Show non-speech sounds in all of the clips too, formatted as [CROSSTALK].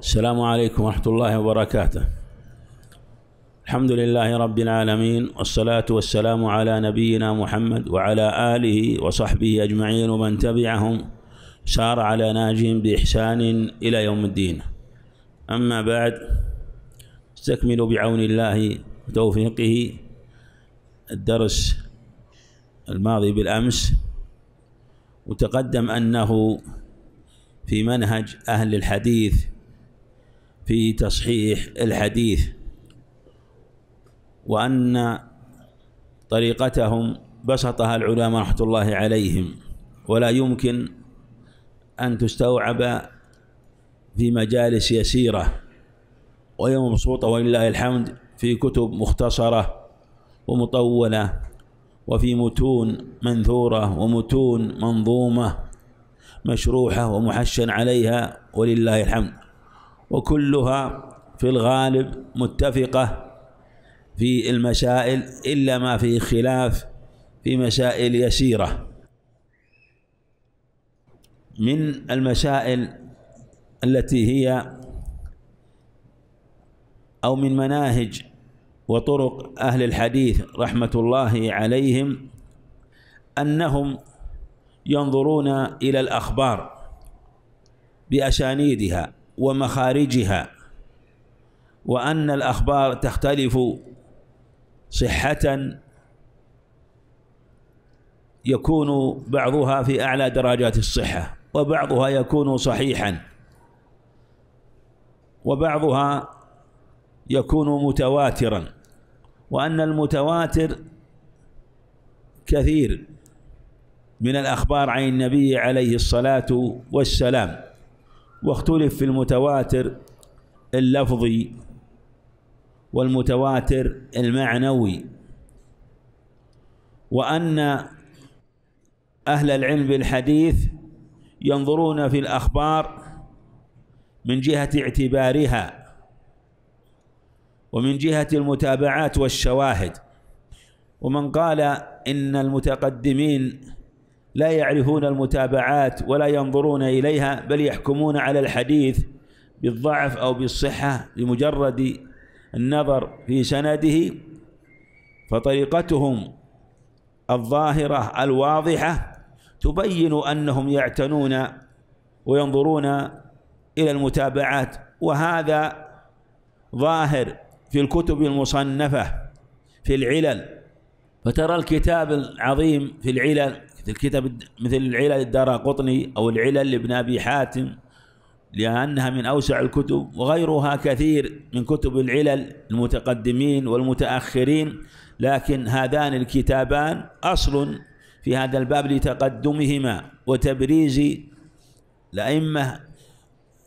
السلام عليكم ورحمة الله وبركاته الحمد لله رب العالمين والصلاة والسلام على نبينا محمد وعلى آله وصحبه أجمعين ومن تبعهم سار على ناجهم بإحسان إلى يوم الدين أما بعد استكمل بعون الله وتوفيقه الدرس الماضي بالأمس وتقدم أنه في منهج أهل الحديث في تصحيح الحديث وأن طريقتهم بسطها العلماء رحمة الله عليهم ولا يمكن أن تستوعب في مجالس يسيرة وهي مبسوطة ولله الحمد في كتب مختصرة ومطولة وفي متون منثورة ومتون منظومة مشروحة ومحشن عليها ولله الحمد وكلها في الغالب متفقة في المسائل إلا ما فيه خلاف في مسائل يسيرة من المسائل التي هي أو من مناهج وطرق أهل الحديث رحمة الله عليهم أنهم ينظرون إلى الأخبار بأسانيدها ومخارجها وأن الأخبار تختلف صحة يكون بعضها في أعلى درجات الصحة وبعضها يكون صحيحا وبعضها يكون متواترا وأن المتواتر كثير من الأخبار عن النبي عليه الصلاة والسلام واختلف في المتواتر اللفظي والمتواتر المعنوي وأن أهل العلم بالحديث ينظرون في الأخبار من جهة اعتبارها ومن جهة المتابعات والشواهد ومن قال إن المتقدمين لا يعرفون المتابعات ولا ينظرون إليها بل يحكمون على الحديث بالضعف أو بالصحة لمجرد النظر في سنده فطريقتهم الظاهرة الواضحة تبين أنهم يعتنون وينظرون إلى المتابعات وهذا ظاهر في الكتب المصنفة في العلل فترى الكتاب العظيم في العلل مثل كتاب مثل العلل الدار قطني أو العلل لابن أبي حاتم لأنها من أوسع الكتب وغيرها كثير من كتب العلل المتقدمين والمتأخرين لكن هذان الكتابان أصل في هذا الباب لتقدمهما وتبريز الأئمة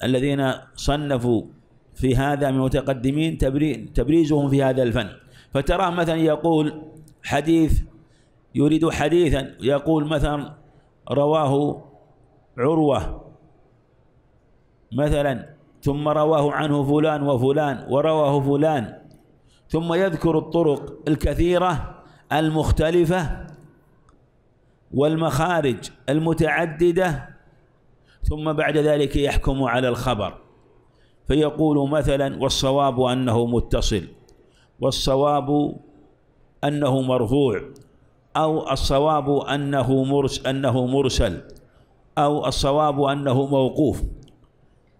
الذين صنفوا في هذا من المتقدمين تبريزهم في هذا الفن فتراه مثلا يقول حديث يريد حديثا يقول مثلا رواه عروة مثلا ثم رواه عنه فلان وفلان ورواه فلان ثم يذكر الطرق الكثيرة المختلفة والمخارج المتعددة ثم بعد ذلك يحكم على الخبر فيقول مثلا والصواب أنه متصل والصواب أنه مرفوع أو الصواب أنه مرس أنه مرسل أو الصواب أنه موقوف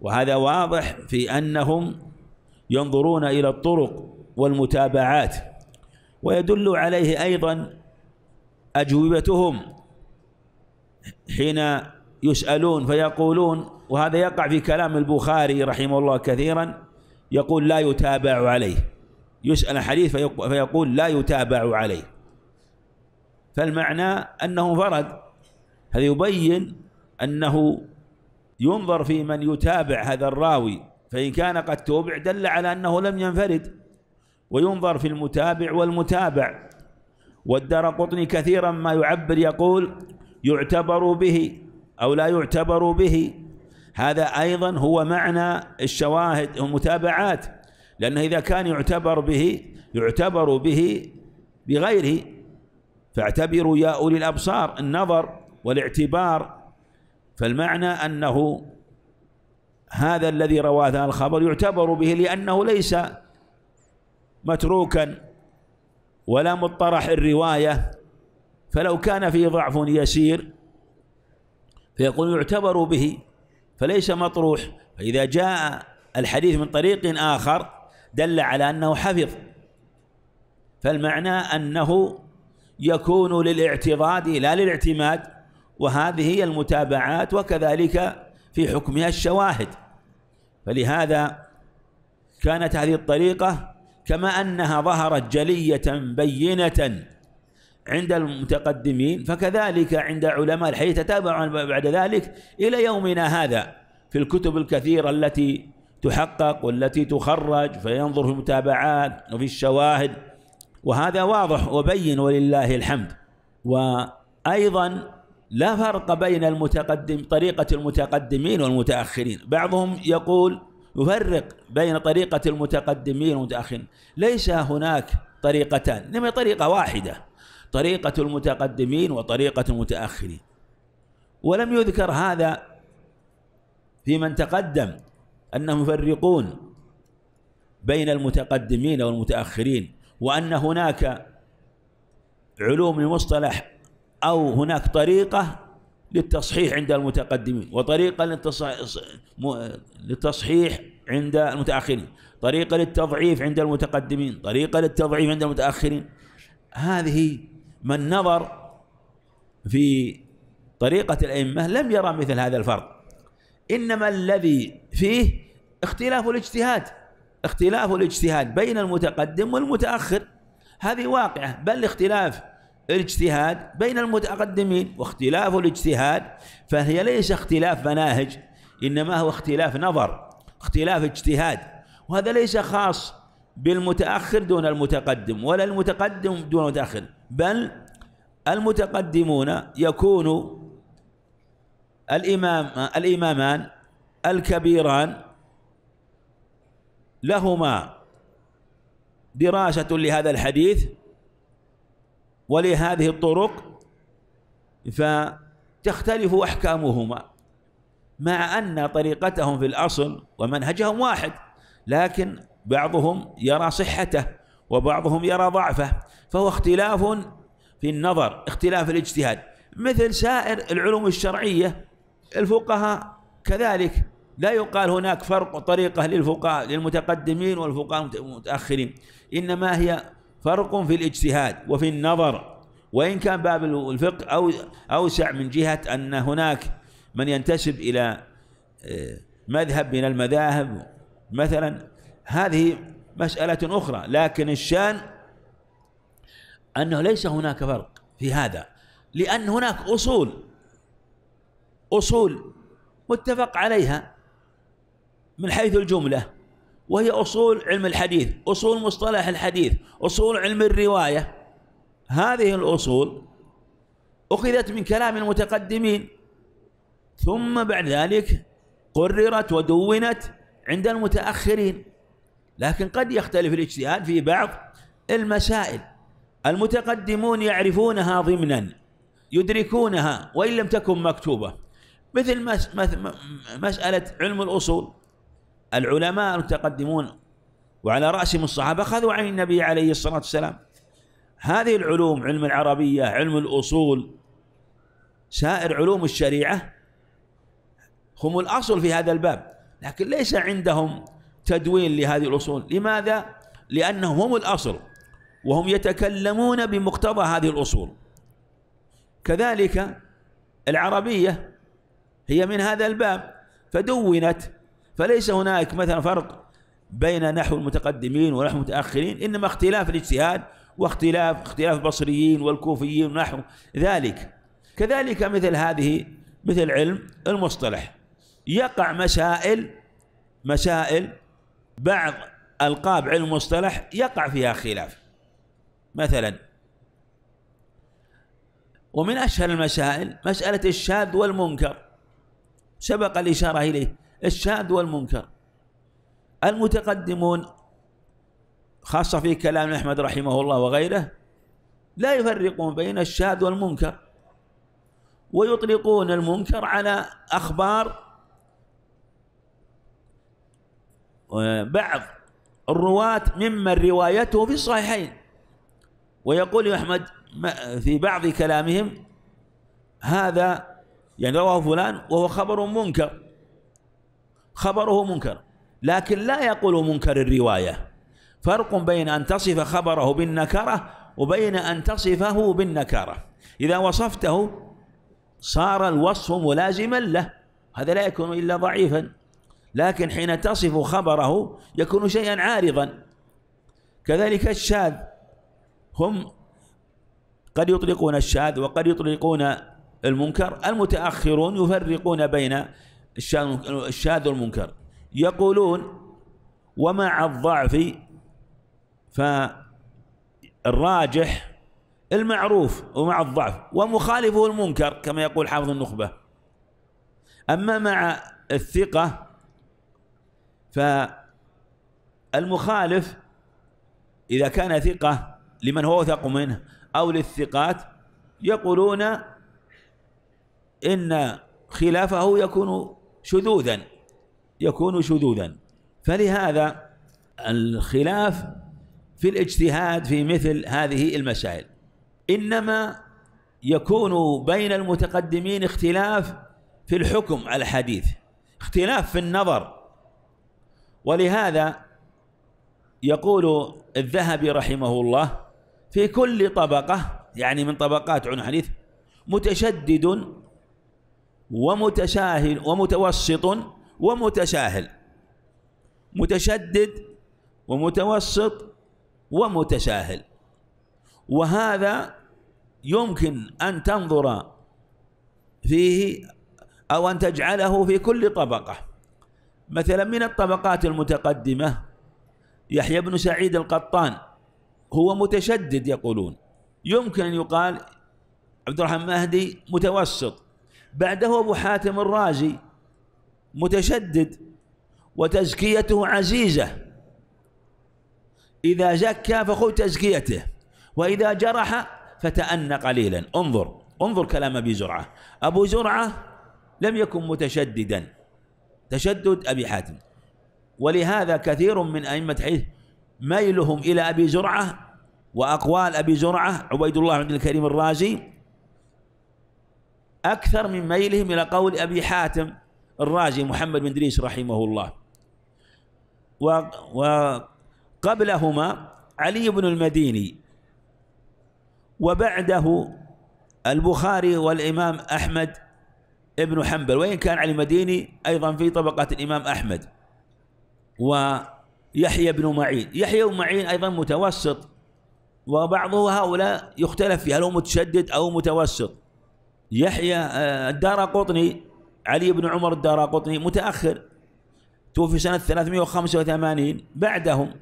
وهذا واضح في أنهم ينظرون إلى الطرق والمتابعات ويدل عليه أيضا أجوبتهم حين يسألون فيقولون وهذا يقع في كلام البخاري رحمه الله كثيرا يقول لا يتابع عليه يسأل حديث فيقول لا يتابع عليه فالمعنى أنه فرد هذا يبين أنه ينظر في من يتابع هذا الراوي فإن كان قد توبع دل على أنه لم ينفرد وينظر في المتابع والمتابع والدار قطني كثيرا ما يعبر يقول يعتبر به أو لا يعتبر به هذا أيضا هو معنى الشواهد والمتابعات لأنه إذا كان يعتبر به يعتبر به بغيره فاعتبروا يا أولي الأبصار النظر والاعتبار فالمعنى أنه هذا الذي روى هذا الخبر يعتبر به لأنه ليس متروكا ولا مطرح الرواية فلو كان فيه ضعف يسير فيقول يعتبر به فليس مطروح فإذا جاء الحديث من طريق آخر دل على أنه حفظ فالمعنى أنه يكون للاعتضاد لا للاعتماد وهذه هي المتابعات وكذلك في حكمها الشواهد فلهذا كانت هذه الطريقة كما أنها ظهرت جلية بينة عند المتقدمين فكذلك عند علماء الحديث تتابع بعد ذلك إلى يومنا هذا في الكتب الكثيرة التي تحقق والتي تخرج فينظر في المتابعات وفي الشواهد وهذا واضح وبين ولله الحمد وأيضا لا فرق بين المتقدم طريقة المتقدمين والمتأخرين بعضهم يقول يفرق بين طريقة المتقدمين والمتأخرين ليس هناك طريقتان إنما طريقة واحدة طريقة المتقدمين وطريقة المتأخرين ولم يذكر هذا في من تقدم أنهم يفرقون بين المتقدمين والمتأخرين وأن هناك علوم المصطلح أو هناك طريقة للتصحيح عند المتقدمين وطريقة للتصحيح عند المتأخرين طريقة للتضعيف عند المتقدمين طريقة للتضعيف عند المتأخرين هذه من نظر في طريقة الأئمة لم يرى مثل هذا الفرق إنما الذي فيه اختلاف الاجتهاد اختلاف الاجتهاد بين المتقدم والمتأخر هذه واقعة بل اختلاف الاجتهاد بين المتقدمين واختلاف الاجتهاد فهي ليس اختلاف مناهج إنما هو اختلاف نظر اختلاف اجتهاد وهذا ليس خاص بالمتأخر دون المتقدم ولا المتقدم دون المتأخر بل المتقدمون يكون الإمام الإمامان الكبيران لهما دراسة لهذا الحديث ولهذه الطرق فتختلف أحكامهما مع أن طريقتهم في الأصل ومنهجهم واحد لكن بعضهم يرى صحته وبعضهم يرى ضعفه فهو اختلاف في النظر اختلاف الاجتهاد مثل سائر العلوم الشرعية الفقهاء كذلك لا يقال هناك فرق طريقة للفقهاء للمتقدمين والفقهاء المتأخرين إنما هي فرق في الاجتهاد وفي النظر وإن كان باب الفقه أو أوسع من جهة أن هناك من ينتسب إلى آه، مذهب من المذاهب مثلا هذه مسألة أخرى لكن الشان أنه ليس هناك فرق في هذا لأن هناك أصول أصول متفق عليها من حيث الجملة وهي أصول علم الحديث أصول مصطلح الحديث أصول علم الرواية هذه الأصول أخذت من كلام المتقدمين ثم بعد ذلك قررت ودونت عند المتأخرين لكن قد يختلف الاجتهاد في بعض المسائل المتقدمون يعرفونها ضمنا يدركونها وإن لم تكن مكتوبة مثل مسألة علم الأصول العلماء المتقدمون وعلى رأسهم الصحابة أخذوا عن النبي عليه الصلاة والسلام هذه العلوم علم العربية علم الأصول سائر علوم الشريعة هم الأصل في هذا الباب لكن ليس عندهم تدوين لهذه الأصول لماذا؟ لأنهم هم الأصل وهم يتكلمون بمقتضى هذه الأصول كذلك العربية هي من هذا الباب فدونت فليس هناك مثلا فرق بين نحو المتقدمين ونحو المتأخرين إنما اختلاف الاجتهاد واختلاف اختلاف البصريين والكوفيين ونحو ذلك كذلك مثل هذه مثل علم المصطلح يقع مسائل مسائل بعض ألقاب علم المصطلح يقع فيها خلاف مثلا ومن أشهر المسائل مسألة الشاذ والمنكر سبق الإشارة إليه الشاذ والمنكر المتقدمون خاصة في كلام أحمد رحمه الله وغيره لا يفرقون بين الشاذ والمنكر ويطلقون المنكر على أخبار بعض الرواة ممن روايته في الصحيحين ويقول أحمد في بعض كلامهم هذا يعني رواه فلان وهو خبر منكر خبره منكر لكن لا يقول منكر الرواية فرق بين أن تصف خبره بالنكرة وبين أن تصفه بالنكرة إذا وصفته صار الوصف ملازما له هذا لا يكون إلا ضعيفا لكن حين تصف خبره يكون شيئا عارضا كذلك الشاذ هم قد يطلقون الشاذ وقد يطلقون المنكر المتأخرون يفرقون بين الشاذ والمنكر يقولون ومع الضعف فالراجح المعروف ومع الضعف ومخالفه المنكر كما يقول حافظ النخبة أما مع الثقة فالمخالف إذا كان ثقة لمن هو وثق منه أو للثقات يقولون إن خلافه يكون شذوذا يكون شذوذا فلهذا الخلاف في الاجتهاد في مثل هذه المسائل انما يكون بين المتقدمين اختلاف في الحكم على الحديث اختلاف في النظر ولهذا يقول الذهبي رحمه الله في كل طبقة يعني من طبقات عنو الحديث متشدد ومتشاهل ومتوسط ومتشاهل متشدد ومتوسط ومتشاهل وهذا يمكن أن تنظر فيه أو أن تجعله في كل طبقة مثلا من الطبقات المتقدمة يحيى بن سعيد القطان هو متشدد يقولون يمكن أن يقال عبد الرحمن مهدي متوسط بعده أبو حاتم الرازي متشدد وتزكيته عزيزة إذا زكى فخذ تزكيته وإذا جرح فتأن قليلا انظر انظر كلام أبي زرعة أبو زرعة لم يكن متشددا تشدد أبي حاتم ولهذا كثير من أئمة حيث ميلهم إلى أبي زرعة وأقوال أبي زرعة عبيد الله عبد الكريم الرازي أكثر من ميلهم إلى قول أبي حاتم الرازي محمد بن إدريس رحمه الله وقبلهما علي بن المديني وبعده البخاري والإمام أحمد ابن حنبل وإن كان علي المديني أيضا في طبقة الإمام أحمد ويحيى بن معين يحيى بن معين أيضا متوسط وبعض هؤلاء يختلف فيه هل هو متشدد أو متوسط يحيى آه، الدار قطني علي بن عمر الدار قطني متأخر توفي سنة 385 بعدهم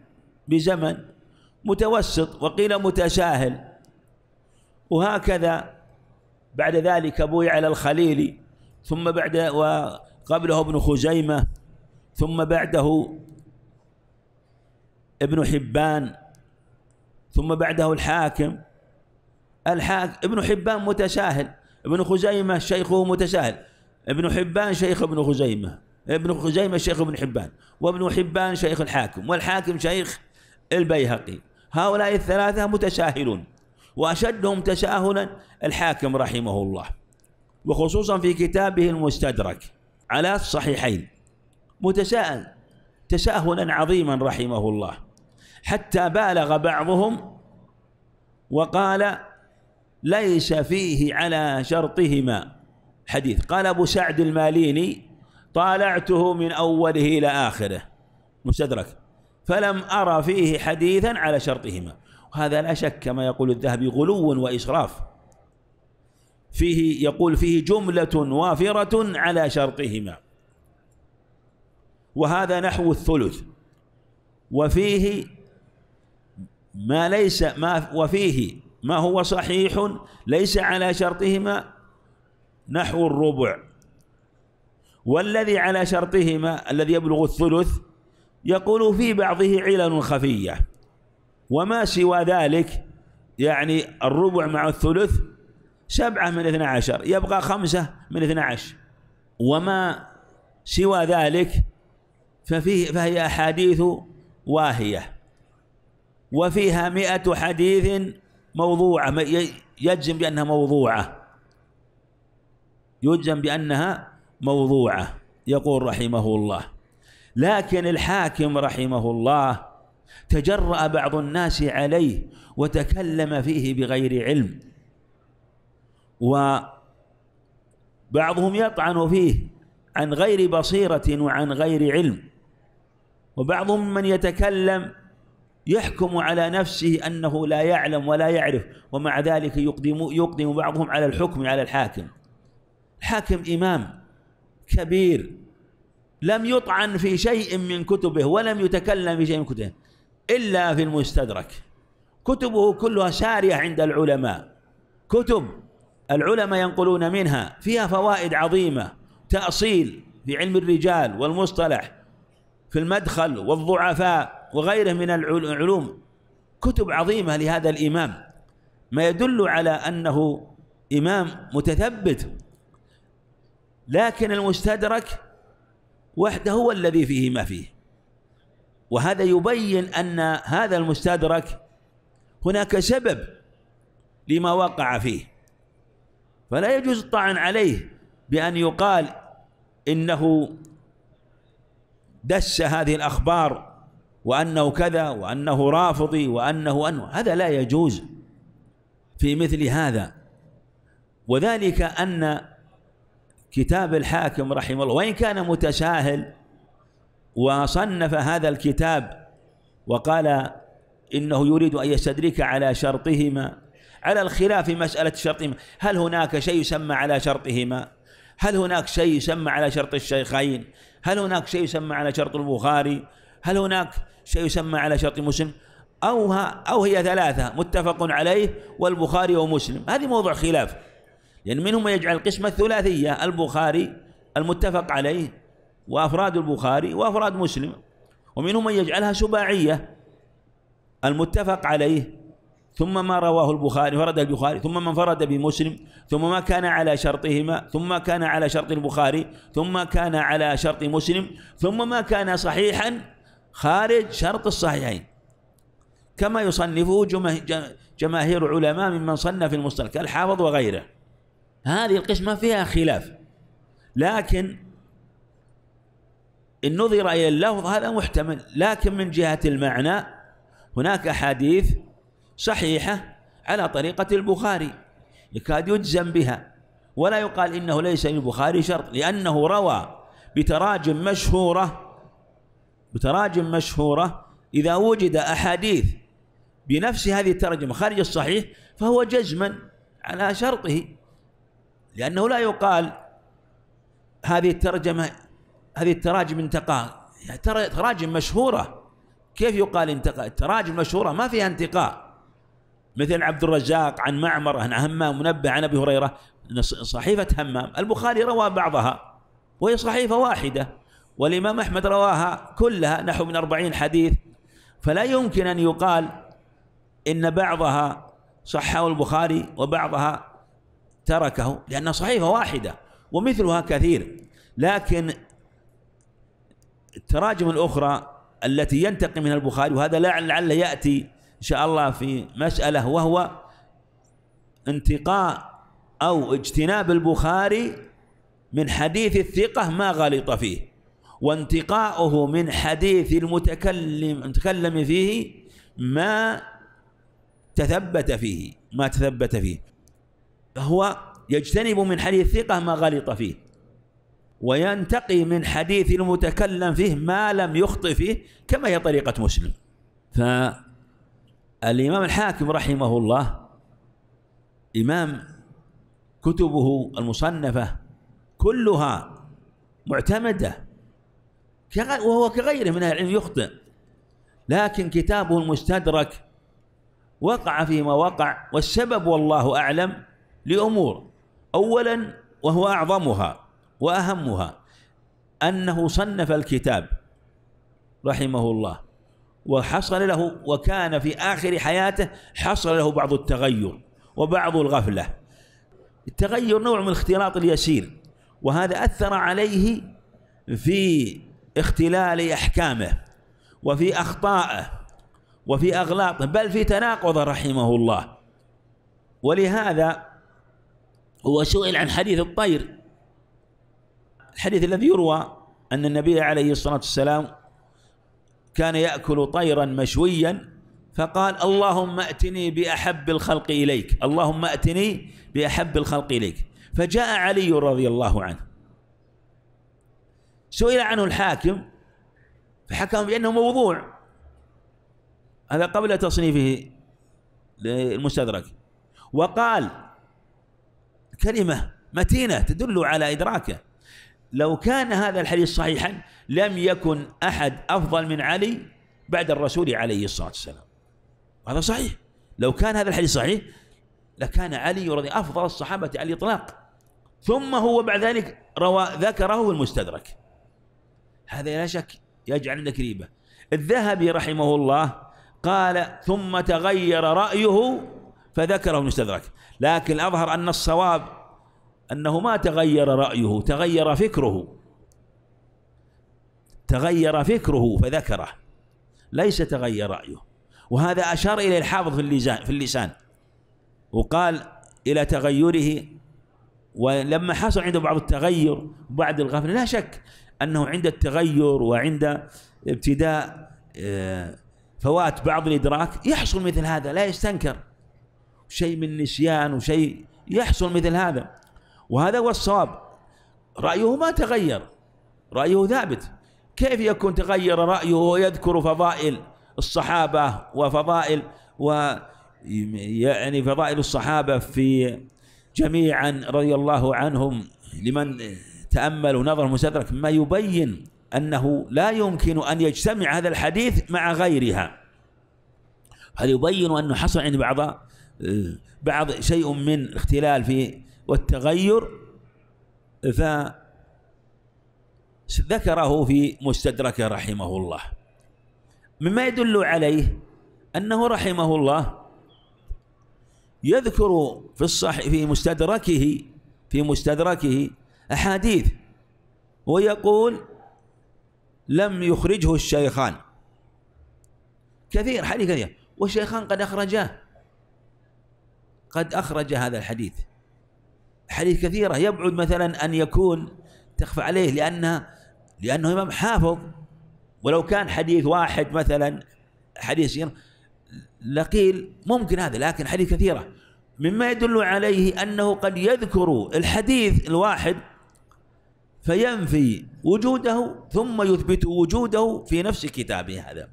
بزمن متوسط وقيل متساهل وهكذا بعد ذلك بويع على الخليلي ثم بعد وقبله ابن خزيمة ثم بعده ابن حبان ثم بعده الحاكم الحاكم ابن حبان متساهل ابن خزيمة شيخه متساهل ابن حبان شيخ ابن خزيمة ابن خزيمة شيخ ابن حبان وابن حبان شيخ الحاكم والحاكم شيخ البيهقي هؤلاء الثلاثة متساهلون وأشدهم تساهلا الحاكم رحمه الله وخصوصا في كتابه المستدرك على الصحيحين متساءل تساهلا عظيما رحمه الله حتى بالغ بعضهم وقال ليس فيه على شرطهما حديث قال أبو سعد الماليني طالعته من أوله إلى آخره مستدرك فلم أرى فيه حديثا على شرطهما وهذا لا شك كما يقول الذهبي غلو وإسراف فيه يقول فيه جملة وافرة على شرطهما وهذا نحو الثلث وفيه ما ليس ما وفيه ما هو صحيح ليس على شرطهما نحو الربع والذي على شرطهما الذي يبلغ الثلث يقول في بعضه علل خفية وما سوى ذلك يعني الربع مع الثلث سبعة من اثنى عشر يبقى خمسة من اثنى عشر وما سوى ذلك ففيه فهي أحاديث واهية وفيها مئة حديث موضوعة يجزم بأنها موضوعة يجزم بأنها موضوعة يقول رحمه الله لكن الحاكم رحمه الله تجرأ بعض الناس عليه وتكلم فيه بغير علم وبعضهم يطعن فيه عن غير بصيرة وعن غير علم وبعضهم من يتكلم يحكم على نفسه أنه لا يعلم ولا يعرف ومع ذلك يقدم, يقدم بعضهم على الحكم على الحاكم الحاكم إمام كبير لم يطعن في شيء من كتبه ولم يتكلم في شيء من كتبه إلا في المستدرك كتبه كلها سارية عند العلماء كتب العلماء ينقلون منها فيها فوائد عظيمة تأصيل في علم الرجال والمصطلح في المدخل والضعفاء وغيره من العلوم كتب عظيمة لهذا الإمام ما يدل على أنه إمام متثبت لكن المستدرك وحده هو الذي فيه ما فيه وهذا يبين أن هذا المستدرك هناك سبب لما وقع فيه فلا يجوز الطعن عليه بأن يقال إنه دس هذه الأخبار وأنه كذا وأنه رافضي وأنه أنه هذا لا يجوز في مثل هذا وذلك أن كتاب الحاكم رحمه الله وإن كان متساهل وصنف هذا الكتاب وقال إنه يريد أن يستدرك على شرطهما على الخلاف في مسألة شرطهما هل هناك شيء يسمى على شرطهما هل هناك شيء يسمى على شرط الشيخين هل هناك شيء يسمى على شرط البخاري هل هناك شيء يسمى على شرط مسلم أو, أو هي ثلاثة متفق عليه والبخاري ومسلم هذه موضوع خلاف لأن يعني منهم يجعل القسمة الثلاثية البخاري المتفق عليه وأفراد البخاري وأفراد مسلم ومنهم من يجعلها سباعية المتفق عليه ثم ما رواه البخاري فرد البخاري ثم من فرد بمسلم ثم ما كان على شرطهما ثم ما كان على شرط البخاري ثم كان على شرط مسلم ثم ما كان صحيحا خارج شرط الصحيحين كما يصنفه جماهير علماء ممن صنف المصطلح كالحافظ وغيره هذه القسمة فيها خلاف لكن إن نظر إلى اللفظ هذا محتمل لكن من جهة المعنى هناك أحاديث صحيحة على طريقة البخاري يكاد يجزم بها ولا يقال إنه ليس للبخاري شرط لأنه روى بتراجم مشهورة وتراجم مشهورة إذا وجد أحاديث بنفس هذه الترجمة خارج الصحيح فهو جزما على شرطه لأنه لا يقال هذه الترجمة هذه التراجم انتقاء يعني تراجم مشهورة كيف يقال انتقاء التراجم مشهورة ما فيها انتقاء مثل عبد الرزاق عن معمر عن همام منبه عن أبي هريرة صحيفة همام البخاري روى بعضها وهي صحيفة واحدة والإمام أحمد رواها كلها نحو من أربعين حديث فلا يمكن أن يقال إن بعضها صحه البخاري وبعضها تركه لأن صحيفة واحدة ومثلها كثير لكن التراجم الأخرى التي ينتقي منها البخاري وهذا لعله يأتي إن شاء الله في مسألة وهو انتقاء أو اجتناب البخاري من حديث الثقة ما غلط فيه وانتقاؤه من حديث المتكلم المتكلم فيه ما تثبت فيه ما تثبت فيه فهو يجتنب من حديث ثقة ما غلط فيه وينتقي من حديث المتكلم فيه ما لم يخطئ فيه كما هي طريقة مسلم فالإمام الحاكم رحمه الله إمام كتبه المصنفة كلها معتمدة وهو كغيره من العلم يخطئ لكن كتابه المستدرك وقع فيما وقع والسبب والله أعلم لأمور أولا وهو أعظمها وأهمها أنه صنف الكتاب رحمه الله وحصل له وكان في آخر حياته حصل له بعض التغير وبعض الغفلة التغير نوع من الاختلاط اليسير وهذا أثر عليه في اختلال أحكامه وفي أخطائه وفي أغلاطه بل في تناقضه رحمه الله ولهذا هو سئل عن حديث الطير الحديث الذي يروى أن النبي عليه الصلاة والسلام كان يأكل طيرا مشويا فقال اللهم أتني بأحب الخلق إليك اللهم أتني بأحب الخلق إليك فجاء علي رضي الله عنه سئل عنه الحاكم فحكم بأنه موضوع هذا قبل تصنيفه للمستدرك وقال كلمة متينة تدل على إدراكه لو كان هذا الحديث صحيحا لم يكن أحد أفضل من علي بعد الرسول عليه الصلاة والسلام هذا صحيح لو كان هذا الحديث صحيح لكان علي رضي أفضل الصحابة على الإطلاق ثم هو بعد ذلك روى ذكره المستدرك هذا لا شك يجعل لك ريبة الذهبي رحمه الله قال ثم تغير رأيه فذكره المستدرك لكن أظهر أن الصواب أنه ما تغير رأيه تغير فكره تغير فكره فذكره ليس تغير رأيه وهذا أشار إلى الحافظ في اللسان في اللسان وقال إلى تغيره ولما حصل عنده بعض التغير بعد الغفلة لا شك أنه عند التغير وعند ابتداء آه، فوات بعض الإدراك يحصل مثل هذا لا يستنكر شيء من نسيان وشيء يحصل مثل هذا وهذا هو الصواب رأيه ما تغير رأيه ثابت كيف يكون تغير رأيه ويذكر فضائل الصحابة وفضائل و يعني فضائل الصحابة في جميعا رضي الله عنهم لمن تأمل ونظر مستدرك ما يبين أنه لا يمكن أن يجتمع هذا الحديث مع غيرها هذا يبين أنه حصل عند بعض بعض شيء من اختلال في والتغير فذكره في مستدركه رحمه الله مما يدل عليه أنه رحمه الله يذكر في الصحيح في مستدركه في مستدركه أحاديث ويقول لم يخرجه الشيخان كثير حديث كثير والشيخان قد أخرجاه قد أخرج هذا الحديث حديث كثيرة يبعد مثلا أن يكون تخفى عليه لأن لأنه إمام حافظ ولو كان حديث واحد مثلا حديث سير لقيل ممكن هذا لكن حديث كثيرة مما يدل عليه أنه قد يذكر الحديث الواحد فينفي وجوده ثم يثبت وجوده في نفس كتابه هذا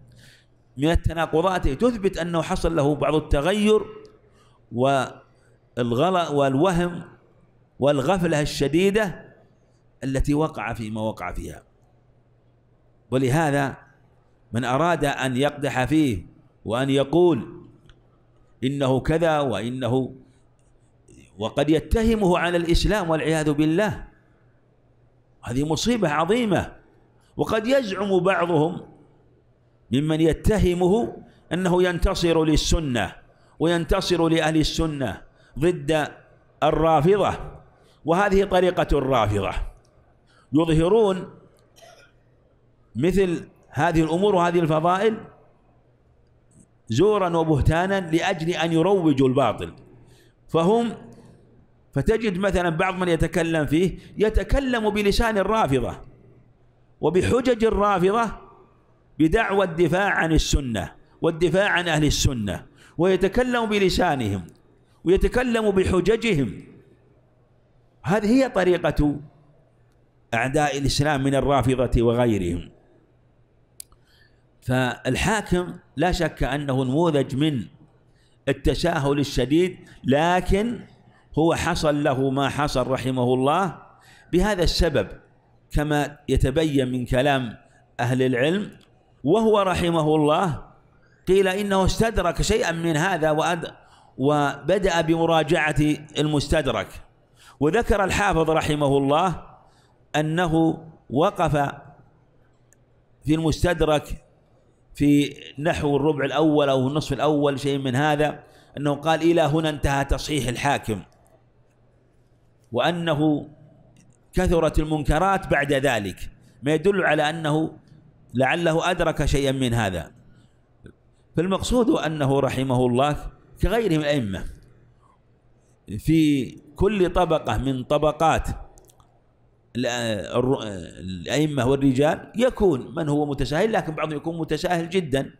من التناقضات تثبت أنه حصل له بعض التغير والغلط والوهم والغفلة الشديدة التي وقع فيما وقع فيها ولهذا من أراد أن يقدح فيه وأن يقول إنه كذا وإنه وقد يتهمه على الإسلام والعياذ بالله هذه مصيبة عظيمة وقد يزعم بعضهم ممن يتهمه أنه ينتصر للسنة وينتصر لأهل السنة ضد الرافضة وهذه طريقة الرافضة يظهرون مثل هذه الأمور وهذه الفضائل زورا وبهتانا لأجل أن يروجوا الباطل فهم فتجد مثلا بعض من يتكلم فيه يتكلم بلسان الرافضة وبحجج الرافضة بدعوى الدفاع عن السنة والدفاع عن أهل السنة ويتكلم بلسانهم ويتكلم بحججهم هذه هي طريقة أعداء الإسلام من الرافضة وغيرهم فالحاكم لا شك أنه نموذج من التساهل الشديد لكن هو حصل له ما حصل رحمه الله بهذا السبب كما يتبين من كلام أهل العلم وهو رحمه الله قيل إنه استدرك شيئا من هذا وأد وبدأ بمراجعة المستدرك وذكر الحافظ رحمه الله أنه وقف في المستدرك في نحو الربع الأول أو النصف الأول شيء من هذا أنه قال إلى هنا انتهى تصحيح الحاكم وأنه كثرت المنكرات بعد ذلك ما يدل على أنه لعله أدرك شيئا من هذا فالمقصود أنه رحمه الله كغيره من الأئمة في كل طبقة من طبقات الأئمة والرجال يكون من هو متساهل لكن بعضهم يكون متساهل جدا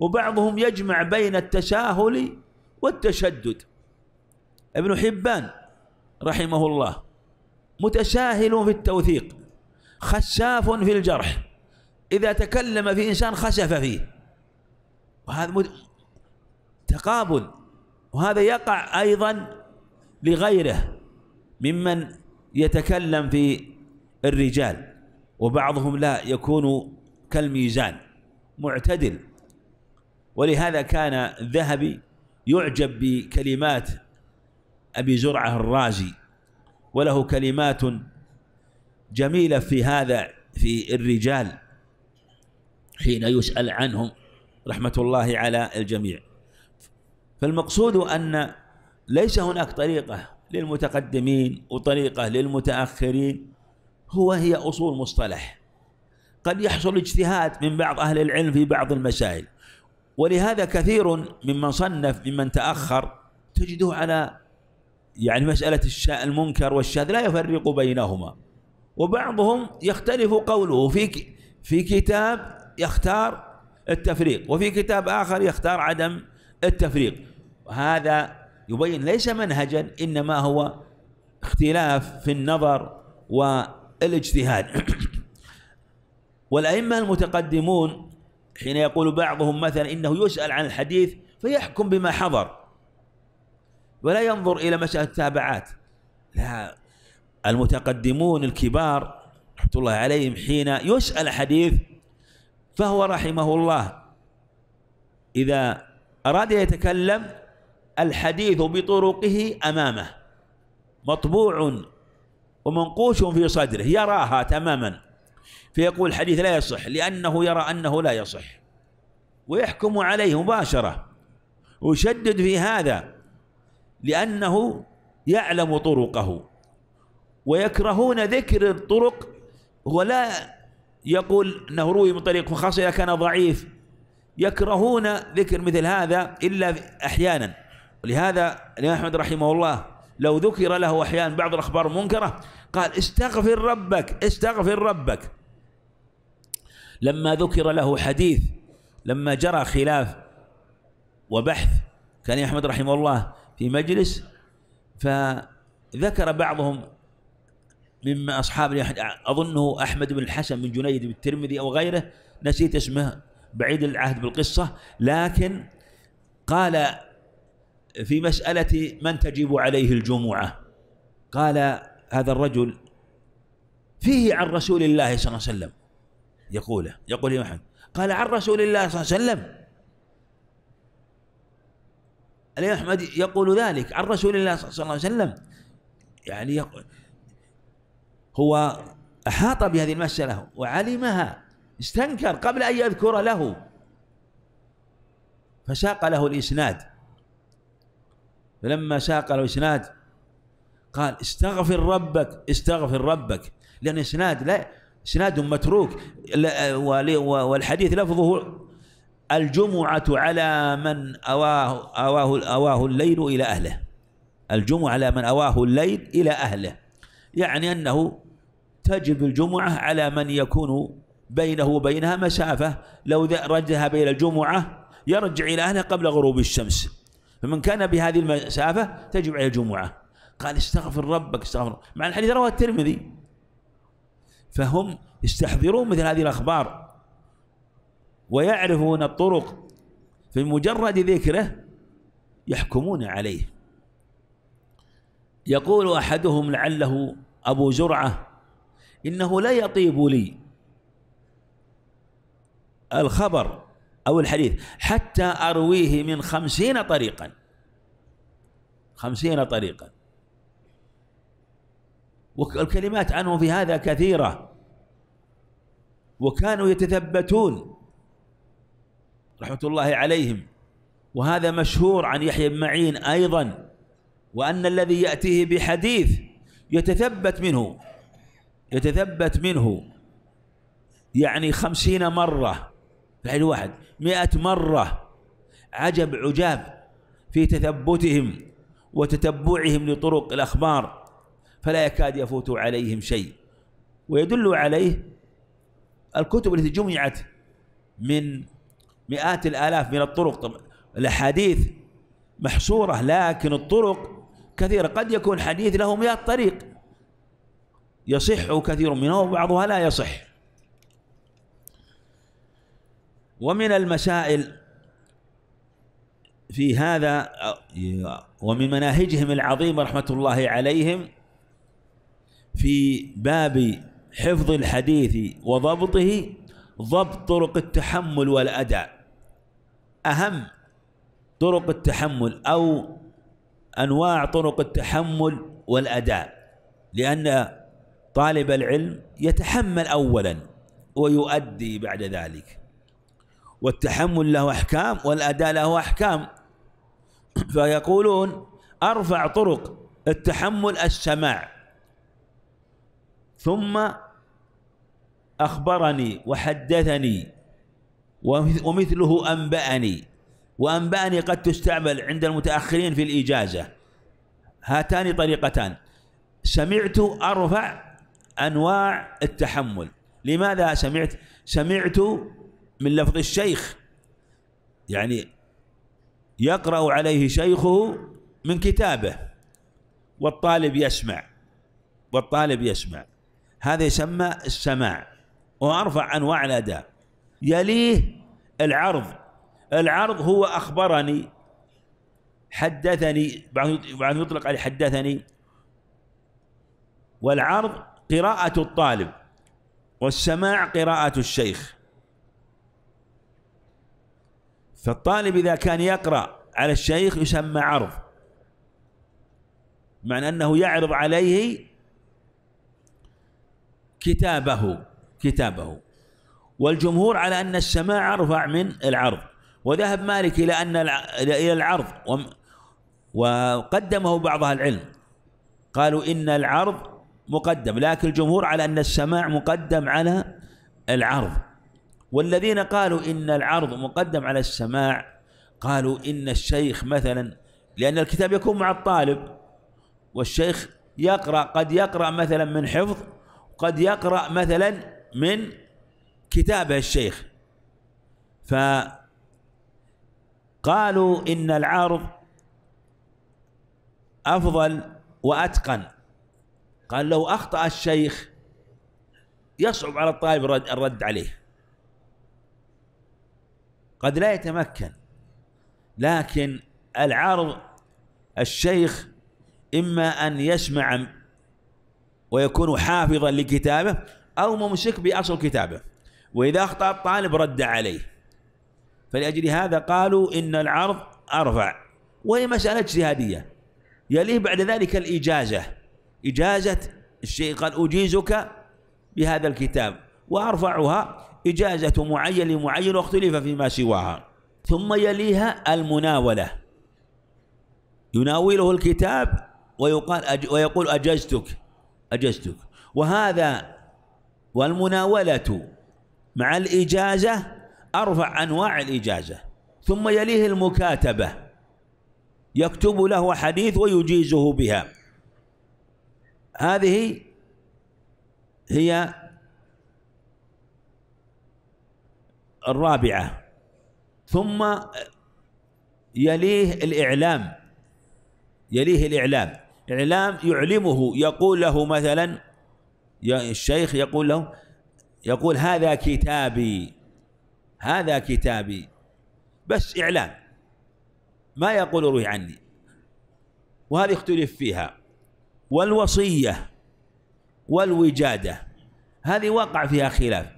وبعضهم يجمع بين التساهل والتشدد ابن حبان رحمه الله متساهل في التوثيق خشاف في الجرح إذا تكلم في إنسان خسف فيه وهذا مد... تقابل وهذا يقع أيضا لغيره ممن يتكلم في الرجال وبعضهم لا يكون كالميزان معتدل ولهذا كان الذهبي يعجب بكلمات أبي زرعة الرازي وله كلمات جميلة في هذا في الرجال حين يسأل عنهم رحمة الله على الجميع فالمقصود أن ليس هناك طريقة للمتقدمين وطريقة للمتأخرين هو هي أصول مصطلح قد يحصل اجتهاد من بعض أهل العلم في بعض المسائل ولهذا كثير ممن صنف ممن تأخر تجده على يعني مسألة المنكر والشاذ لا يفرق بينهما وبعضهم يختلف قوله في في كتاب يختار التفريق وفي كتاب آخر يختار عدم التفريق وهذا يبين ليس منهجا إنما هو اختلاف في النظر والاجتهاد [COUGHS] والأئمة المتقدمون حين يقول بعضهم مثلا إنه يسأل عن الحديث فيحكم بما حضر ولا ينظر إلى مسألة التابعات لا المتقدمون الكبار رحمة الله عليهم حين يسأل حديث فهو رحمه الله إذا أراد يتكلم الحديث بطرقه أمامه مطبوع ومنقوش في صدره يراها تماما فيقول الحديث لا يصح لأنه يرى أنه لا يصح ويحكم عليه مباشرة ويشدد في هذا لأنه يعلم طرقه ويكرهون ذكر الطرق ولا يقول أنه روي من طريق خاصة إذا كان ضعيف يكرهون ذكر مثل هذا إلا أحيانا ولهذا الإمام أحمد رحمه الله لو ذكر له أحيانا بعض الأخبار المنكرة قال استغفر ربك استغفر ربك لما ذكر له حديث لما جرى خلاف وبحث كان أحمد رحمه الله في مجلس فذكر بعضهم مما أصحاب أظنه أحمد بن الحسن بن جنيد بن الترمذي أو غيره نسيت اسمه بعيد العهد بالقصة لكن قال في مسألة من تجيب عليه الجمعة قال هذا الرجل فيه عن رسول الله صلى الله عليه وسلم يقوله يقول محمد قال عن رسول الله صلى الله عليه وسلم الإمام أحمد يقول ذلك عن رسول الله صلى الله عليه وسلم يعني يقول هو أحاط بهذه المسألة وعلمها استنكر قبل أن يذكر له فساق له الإسناد فلما ساق له الإسناد قال استغفر ربك استغفر ربك لأن إسناد لا إسناد متروك والحديث لفظه الجمعة على من أواه, أواه, أواه الليل إلى أهله الجمعة على من أواه الليل إلى أهله يعني أنه تجب الجمعة على من يكون بينه وبينها مسافة لو ذهب إلى الجمعة يرجع إلى أهله قبل غروب الشمس فمن كان بهذه المسافة تجب عليه الجمعة قال استغفر ربك استغفر مع الحديث رواه الترمذي فهم يستحضرون مثل هذه الأخبار ويعرفون الطرق في مجرد ذكره يحكمون عليه يقول أحدهم لعله أبو زرعة إنه لا يطيب لي الخبر أو الحديث حتى أرويه من خمسين طريقا خمسين طريقا والكلمات عنه في هذا كثيرة وكانوا يتثبتون رحمة الله عليهم وهذا مشهور عن يحيى بن معين أيضا وأن الذي يأتيه بحديث يتثبت منه يتثبت منه يعني خمسين مرة في واحد مئة مرة عجب عجاب في تثبتهم وتتبعهم لطرق الأخبار فلا يكاد يفوت عليهم شيء ويدل عليه الكتب التي جمعت من مئات الآلاف من الطرق طب الأحاديث محصورة لكن الطرق كثيرة قد يكون حديث له مئة طريق يصح كثير منه وبعضها لا يصح ومن المسائل في هذا ومن مناهجهم العظيمة رحمة الله عليهم في باب حفظ الحديث وضبطه ضبط طرق التحمل والأداء أهم طرق التحمل أو أنواع طرق التحمل والأداء لأن طالب العلم يتحمل أولا ويؤدي بعد ذلك والتحمل له أحكام والأداء له أحكام [CLEARS THROAT] فيقولون أرفع طرق التحمل السماع ثم أخبرني وحدثني ومثله أنبأني وأنبأني قد تستعمل عند المتأخرين في الإجازة هاتان طريقتان سمعت أرفع أنواع التحمل لماذا سمعت سمعت من لفظ الشيخ يعني يقرأ عليه شيخه من كتابه والطالب يسمع والطالب يسمع هذا يسمى السماع وأرفع أنواع الأداء يليه العرض العرض هو أخبرني حدثني بعد يطلق عليه حدثني والعرض قراءة الطالب والسماع قراءة الشيخ فالطالب إذا كان يقرأ على الشيخ يسمى عرض مع أنه يعرض عليه كتابه كتابه والجمهور على أن السماع أرفع من العرض وذهب مالك إلى أن إلى العرض وقدمه بعض أهل العلم قالوا إن العرض مقدم لكن الجمهور على أن السماع مقدم على العرض والذين قالوا إن العرض مقدم على السماع قالوا إن الشيخ مثلا لأن الكتاب يكون مع الطالب والشيخ يقرأ قد يقرأ مثلا من حفظ قد يقرأ مثلا من كتابه الشيخ فقالوا إن العرض أفضل وأتقن قال لو أخطأ الشيخ يصعب على الطالب الرد عليه قد لا يتمكن لكن العرض الشيخ إما أن يسمع ويكون حافظا لكتابه أو ممسك بأصل كتابه وإذا أخطأ الطالب رد عليه فلأجل هذا قالوا إن العرض أرفع وهي مسألة اجتهادية يليه بعد ذلك الإجازة إجازة الشيء قال أجيزك بهذا الكتاب وأرفعها إجازة معين لمعين واختلف فيما سواها ثم يليها المناولة يناوله الكتاب ويقال أج ويقول أجزتك أجزتك وهذا والمناولة مع الإجازة أرفع أنواع الإجازة ثم يليه المكاتبة يكتب له حديث ويجيزه بها هذه هي الرابعة ثم يليه الإعلام يليه الإعلام إعلام يعلمه يقول له مثلا الشيخ يقول له يقول هذا كتابي هذا كتابي بس إعلان ما يقول روي عني وهذه اختلف فيها والوصية والوجادة هذه وقع فيها خلاف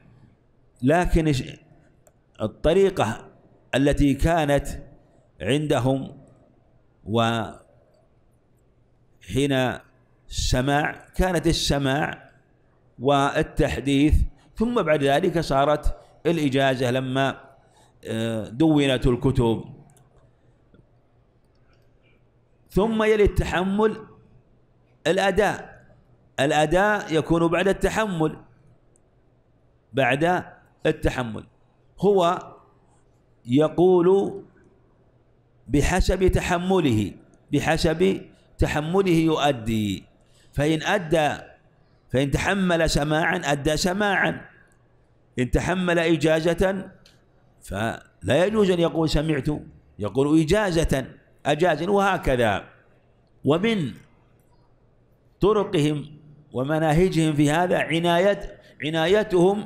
لكن الطريقة التي كانت عندهم وحين السماع كانت السماع والتحديث ثم بعد ذلك صارت الإجازة لما آه، دونت الكتب ثم يلي التحمل الأداء الأداء يكون بعد التحمل بعد التحمل هو يقول بحسب تحمله بحسب تحمله يؤدي فإن أدى فإن تحمل سماعا أدى سماعا إن تحمل إجازة فلا يجوز أن يقول سمعت يقول إجازة أجاز وهكذا ومن طرقهم ومناهجهم في هذا عناية عنايتهم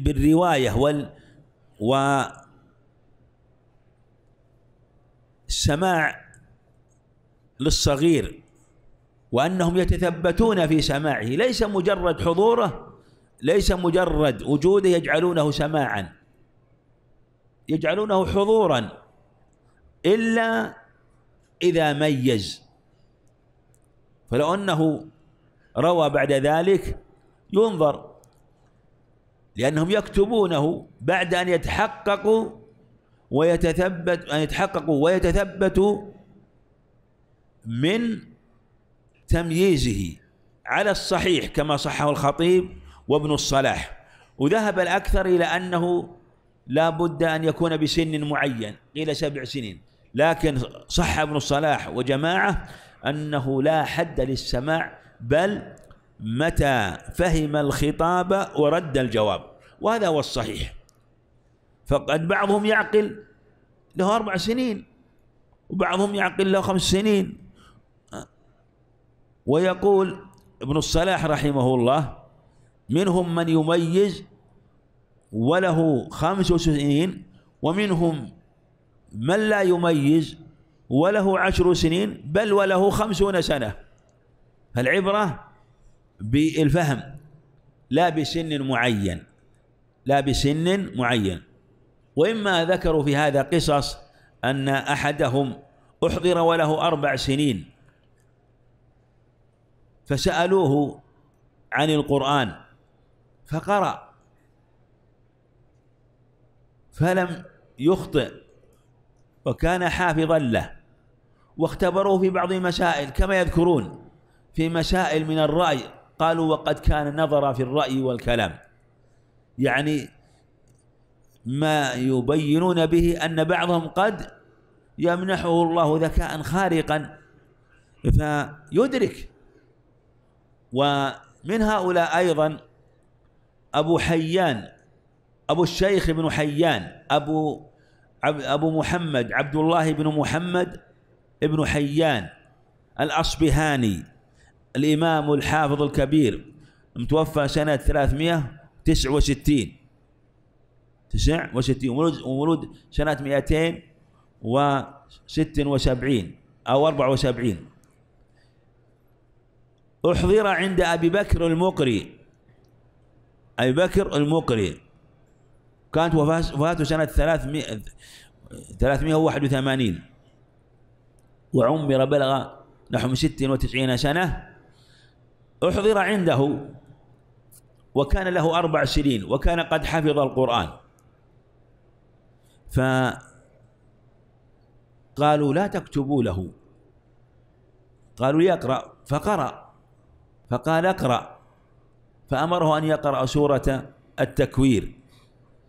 بالرواية وال و السماع للصغير وأنهم يتثبتون في سماعه ليس مجرد حضوره ليس مجرد وجوده يجعلونه سماعا يجعلونه حضورا إلا إذا ميز فلو أنه روى بعد ذلك ينظر لأنهم يكتبونه بعد أن يتحققوا ويتثبت أن يتحققوا ويتثبتوا من تمييزه على الصحيح كما صحه الخطيب وابن الصلاح وذهب الأكثر إلى أنه لا بد أن يكون بسن معين قيل سبع سنين لكن صح ابن الصلاح وجماعة أنه لا حد للسماع بل متى فهم الخطاب ورد الجواب وهذا هو الصحيح فقد بعضهم يعقل له أربع سنين وبعضهم يعقل له خمس سنين ويقول ابن الصلاح رحمه الله منهم من يميز وله خمس سنين ومنهم من لا يميز وله عشر سنين بل وله خمسون سنة فالعبرة بالفهم لا بسن معين لا بسن معين وإما ذكروا في هذا قصص أن أحدهم أحضر وله أربع سنين فسألوه عن القرآن فقرأ فلم يخطئ وكان حافظا له واختبروه في بعض المسائل كما يذكرون في مسائل من الرأي قالوا وقد كان نظر في الرأي والكلام يعني ما يبينون به أن بعضهم قد يمنحه الله ذكاء خارقا فيدرك ومن هؤلاء أيضا أبو حيان أبو الشيخ بن حيان أبو أبو محمد عبد الله بن محمد ابن حيان الأصبهاني الإمام الحافظ الكبير متوفى سنة 369 69 ولد ولد سنة 276 أو 74 أحضر عند أبي بكر المقري أبي بكر المقري كانت وفاته سنة 300 381 وعمر بلغ نحو 96 سنة أحضر عنده وكان له أربع سنين وكان قد حفظ القرآن فقالوا لا تكتبوا له قالوا يقرأ فقرأ فقال اقرأ فأمره أن يقرأ سورة التكوير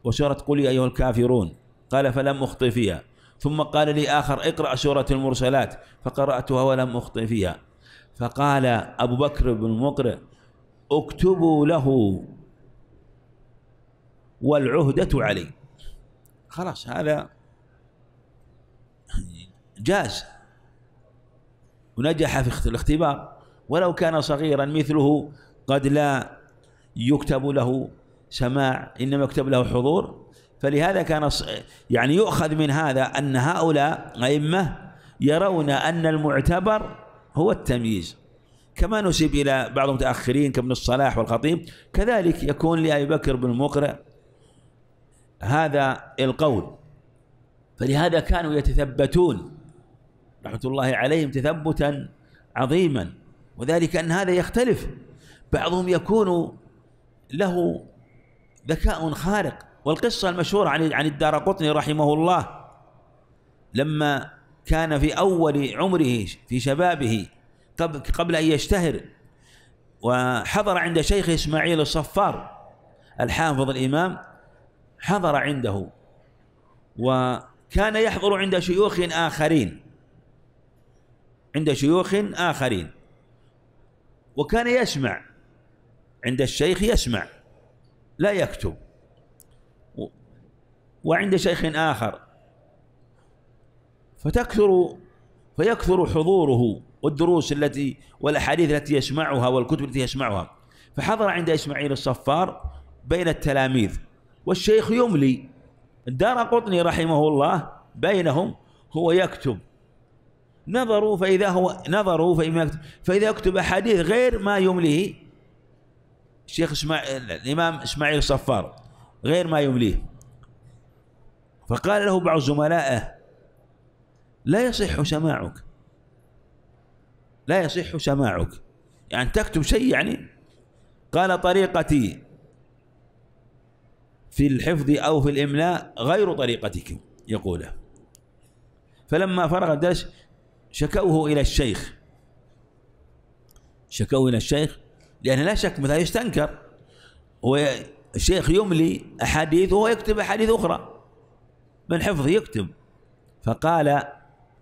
وسورة قل يا أيها الكافرون قال فلم أخطئ فيها ثم قال لي آخر اقرأ سورة المرسلات فقرأتها ولم أخطئ فيها فقال أبو بكر بن مقرئ اكتبوا له والعهدة علي خلاص هذا جاز ونجح في الاختبار ولو كان صغيرا مثله قد لا يكتب له سماع إنما يكتب له حضور فلهذا كان يعني يؤخذ من هذا أن هؤلاء أئمة يرون أن المعتبر هو التمييز كما نسب إلى بعض المتأخرين كابن الصلاح والخطيب كذلك يكون لأبي بكر بن المقرئ هذا القول فلهذا كانوا يتثبتون رحمة الله عليهم تثبتا عظيما وذلك أن هذا يختلف بعضهم يكون له ذكاء خارق والقصة المشهورة عن عن الدار قطني رحمه الله لما كان في أول عمره في شبابه قبل أن يشتهر وحضر عند شيخ إسماعيل الصفار الحافظ الإمام حضر عنده وكان يحضر عند شيوخ آخرين عند شيوخ آخرين وكان يسمع عند الشيخ يسمع لا يكتب وعند شيخ آخر فتكثر فيكثر حضوره والدروس التي والأحاديث التي يسمعها والكتب التي يسمعها فحضر عند إسماعيل الصفار بين التلاميذ والشيخ يملي دار قطني رحمه الله بينهم هو يكتب نظروا فإذا هو نظروا فإذا يكتب أحاديث غير ما يمليه الشيخ شمع... الإمام إسماعيل الصفار غير ما يمليه فقال له بعض زملائه لا يصح سماعك لا يصح سماعك يعني تكتب شيء يعني قال طريقتي في الحفظ أو في الإملاء غير طريقتك يقوله فلما فرغ الدرس شكوه إلى الشيخ شكوه إلى الشيخ لأن لا شك مثلا يستنكر والشيخ يملي أحاديث وهو يكتب أحاديث أخرى من حفظه يكتب فقال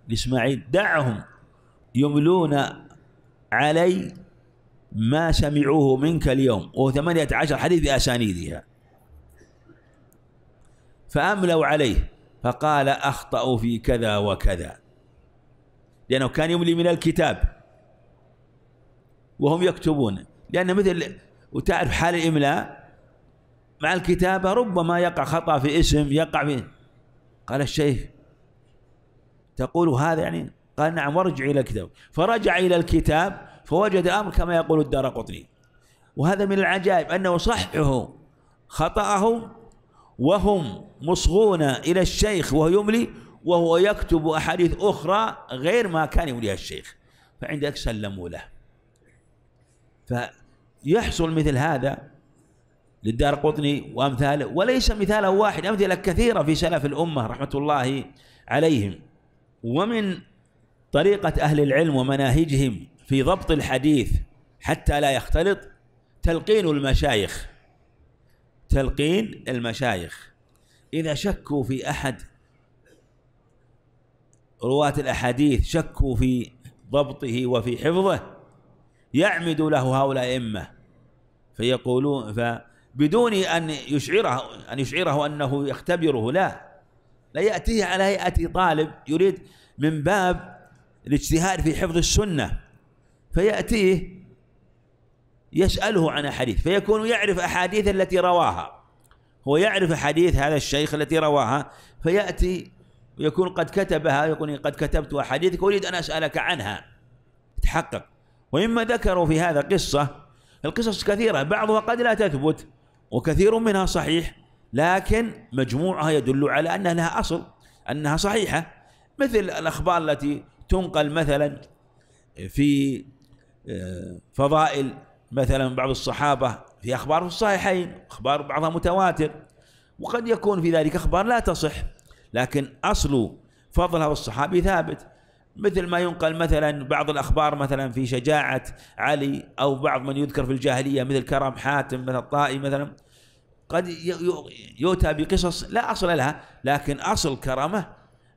لإسماعيل دعهم يملون علي ما سمعوه منك اليوم وهو ثمانية عشر حديث بأسانيدها فأملوا عليه فقال أخطأوا في كذا وكذا لأنه كان يملي من الكتاب وهم يكتبون لأن مثل وتعرف حال الإملاء مع الكتابة ربما يقع خطأ في اسم يقع في قال الشيخ تقول هذا يعني قال نعم وارجع إلى الكتاب فرجع إلى الكتاب فوجد أمر كما يقول الدار قطني وهذا من العجائب أنه صححه خطأه وهم مصغون إلى الشيخ وهو يملي وهو يكتب أحاديث أخرى غير ما كان يمليها الشيخ فعندك سلموا له فيحصل مثل هذا للدار قطني وأمثاله وليس مثالا واحد أمثلة كثيرة في سلف الأمة رحمة الله عليهم ومن طريقة أهل العلم ومناهجهم في ضبط الحديث حتى لا يختلط تلقين المشايخ تلقين المشايخ إذا شكوا في أحد رواة الأحاديث شكوا في ضبطه وفي حفظه يعمد له هؤلاء الائمه فيقولون فبدون أن يشعره أن يشعره أنه يختبره لا لا يأتيه على هيئة طالب يريد من باب الاجتهاد في حفظ السنة فيأتيه يسأله عن أحاديث فيكون يعرف أحاديث التي رواها هو يعرف أحاديث هذا الشيخ التي رواها فيأتي ويكون قد كتبها يقول قد كتبت أحاديثك أريد أن أسألك عنها تحقق ومما ذكروا في هذا قصة القصص كثيرة بعضها قد لا تثبت وكثير منها صحيح لكن مجموعها يدل على أن لها أصل أنها صحيحة مثل الأخبار التي تنقل مثلا في آه، فضائل مثلا بعض الصحابة في أخبار في الصحيحين أخبار بعضها متواتر وقد يكون في ذلك أخبار لا تصح لكن أصل فضلها والصحابي ثابت مثل ما ينقل مثلا بعض الأخبار مثلا في شجاعة علي أو بعض من يذكر في الجاهلية مثل كرم حاتم مثل الطائي مثلا قد يؤتى بقصص لا أصل لها لكن أصل كرمة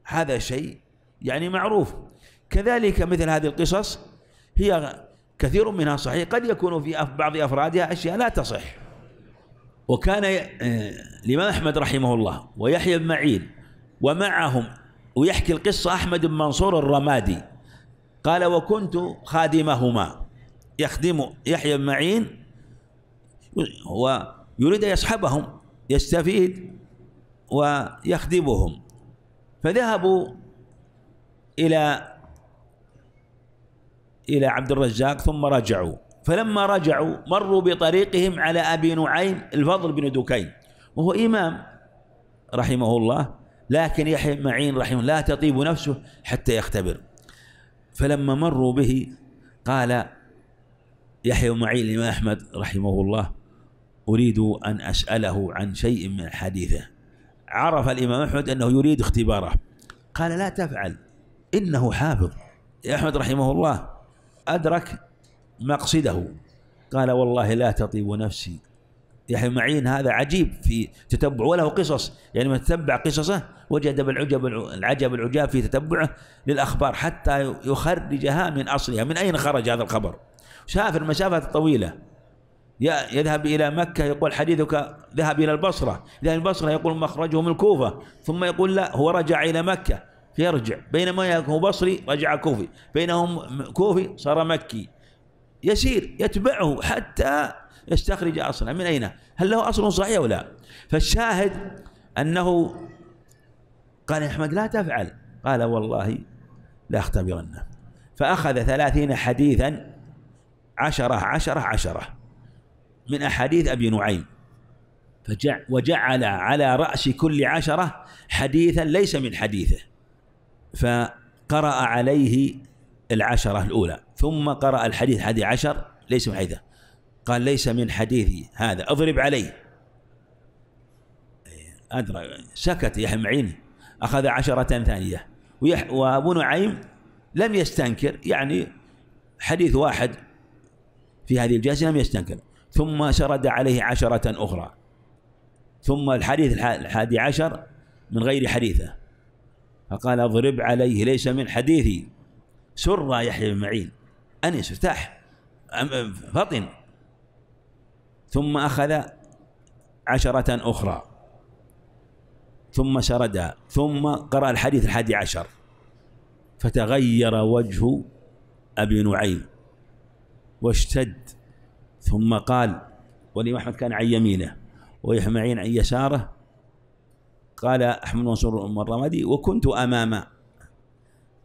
هذا شيء يعني معروف كذلك مثل هذه القصص هي كثير منها صحيح قد يكون في بعض أفرادها أشياء لا تصح وكان آه، الإمام أحمد رحمه الله ويحيى بن معين ومعهم ويحكي القصة أحمد بن منصور الرمادي قال وكنت خادمهما يخدم يحيى بن معين ويريد أن يصحبهم يستفيد ويخدمهم فذهبوا إلى إلى عبد الرزاق ثم رجعوا فلما رجعوا مروا بطريقهم على أبي نعيم الفضل بن دكين وهو إمام رحمه الله لكن يحيى بن معين رحمه لا تطيب نفسه حتى يختبر فلما مروا به قال يحيى بن معين لما أحمد رحمه الله أريد أن أسأله عن شيء من حديثه عرف الإمام أحمد أنه يريد اختباره قال لا تفعل إنه حافظ يا أحمد رحمه الله أدرك مقصده قال والله لا تطيب نفسي يحيى يعني معين هذا عجيب في تتبع وله قصص يعني من تتبع قصصه وجد بالعجب العجب العجاب في تتبعه للأخبار حتى يخرجها من أصلها من أين خرج هذا الخبر سافر مسافات طويلة يذهب إلى مكة يقول حديثك ذهب إلى البصرة ذهب البصرة يقول مخرجه من الكوفة ثم يقول لا هو رجع إلى مكة فيرجع بينما هو بصري رجع كوفي بينهم كوفي صار مكي يسير يتبعه حتى يستخرج أصلا من أين هل له أصل صحيح أو لا فالشاهد أنه قال يا أحمد لا تفعل قال والله لا أختبرنه فأخذ ثلاثين حديثا عشرة عشرة عشرة من أحاديث أبي نعيم وجعل على رأس كل عشرة حديثا ليس من حديثه فقرأ عليه العشرة الأولى ثم قرأ الحديث حديث عشر ليس من حديثه قال ليس من حديثي هذا اضرب عليه أدرى سكت يحم عينه أخذ عشرة ثانية وأبو نعيم لم يستنكر يعني حديث واحد في هذه الجلسة لم يستنكر ثم سرد عليه عشرة أخرى ثم الحديث الحادي عشر من غير حديثه فقال اضرب عليه ليس من حديثي سر يحيى بن معين أنس ارتاح فطن ثم أخذ عشرة أخرى ثم سردها ثم قرأ الحديث الحادي عشر فتغير وجه أبي نعيم واشتد ثم قال والإمام أحمد كان عن يمينه ويحمعين عن يساره قال أحمد منصور الرمادي وكنت أمام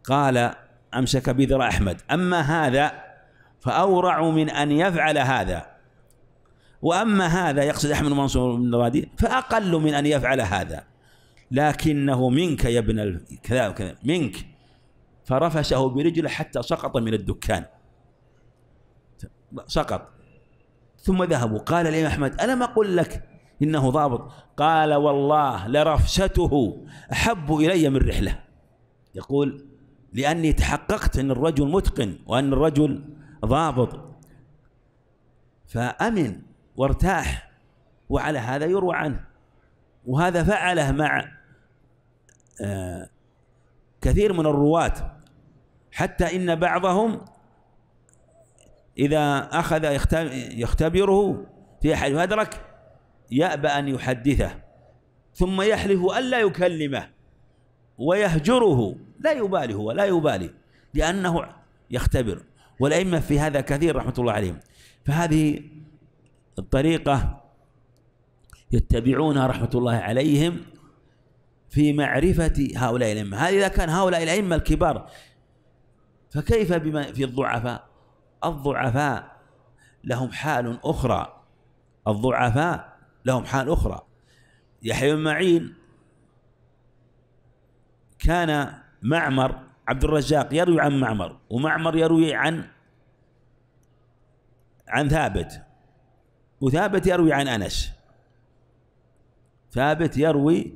قال أمسك بذر أحمد أما هذا فأورع من أن يفعل هذا وأما هذا يقصد أحمد منصور بن رادي فأقل من أن يفعل هذا لكنه منك يا ابن كذا وكذا منك فرفشه برجله حتى سقط من الدكان سقط ثم ذهبوا قال الإمام أحمد ألم أقل لك إنه ضابط قال والله لرفسته أحب إلي من رحلة يقول لأني تحققت أن الرجل متقن وأن الرجل ضابط فأمن وارتاح وعلى هذا يروى عنه وهذا فعله مع آه، كثير من الرواة حتى إن بعضهم إذا أخذ يختبره في أحد أدرك يأبى أن يحدثه ثم يحلف ألا يكلمه ويهجره لا يبالي هو لا يبالي لأنه يختبر والأئمة في هذا كثير رحمة الله عليهم فهذه الطريقة يتبعونها رحمة الله عليهم في معرفة هؤلاء الأئمة هذا إذا كان هؤلاء الأئمة الكبار فكيف بما في الضعفاء الضعفاء لهم حال أخرى الضعفاء لهم حال أخرى يحيى بن معين كان معمر عبد الرزاق يروي عن معمر ومعمر يروي عن عن ثابت وثابت يروي عن أنس ثابت يروي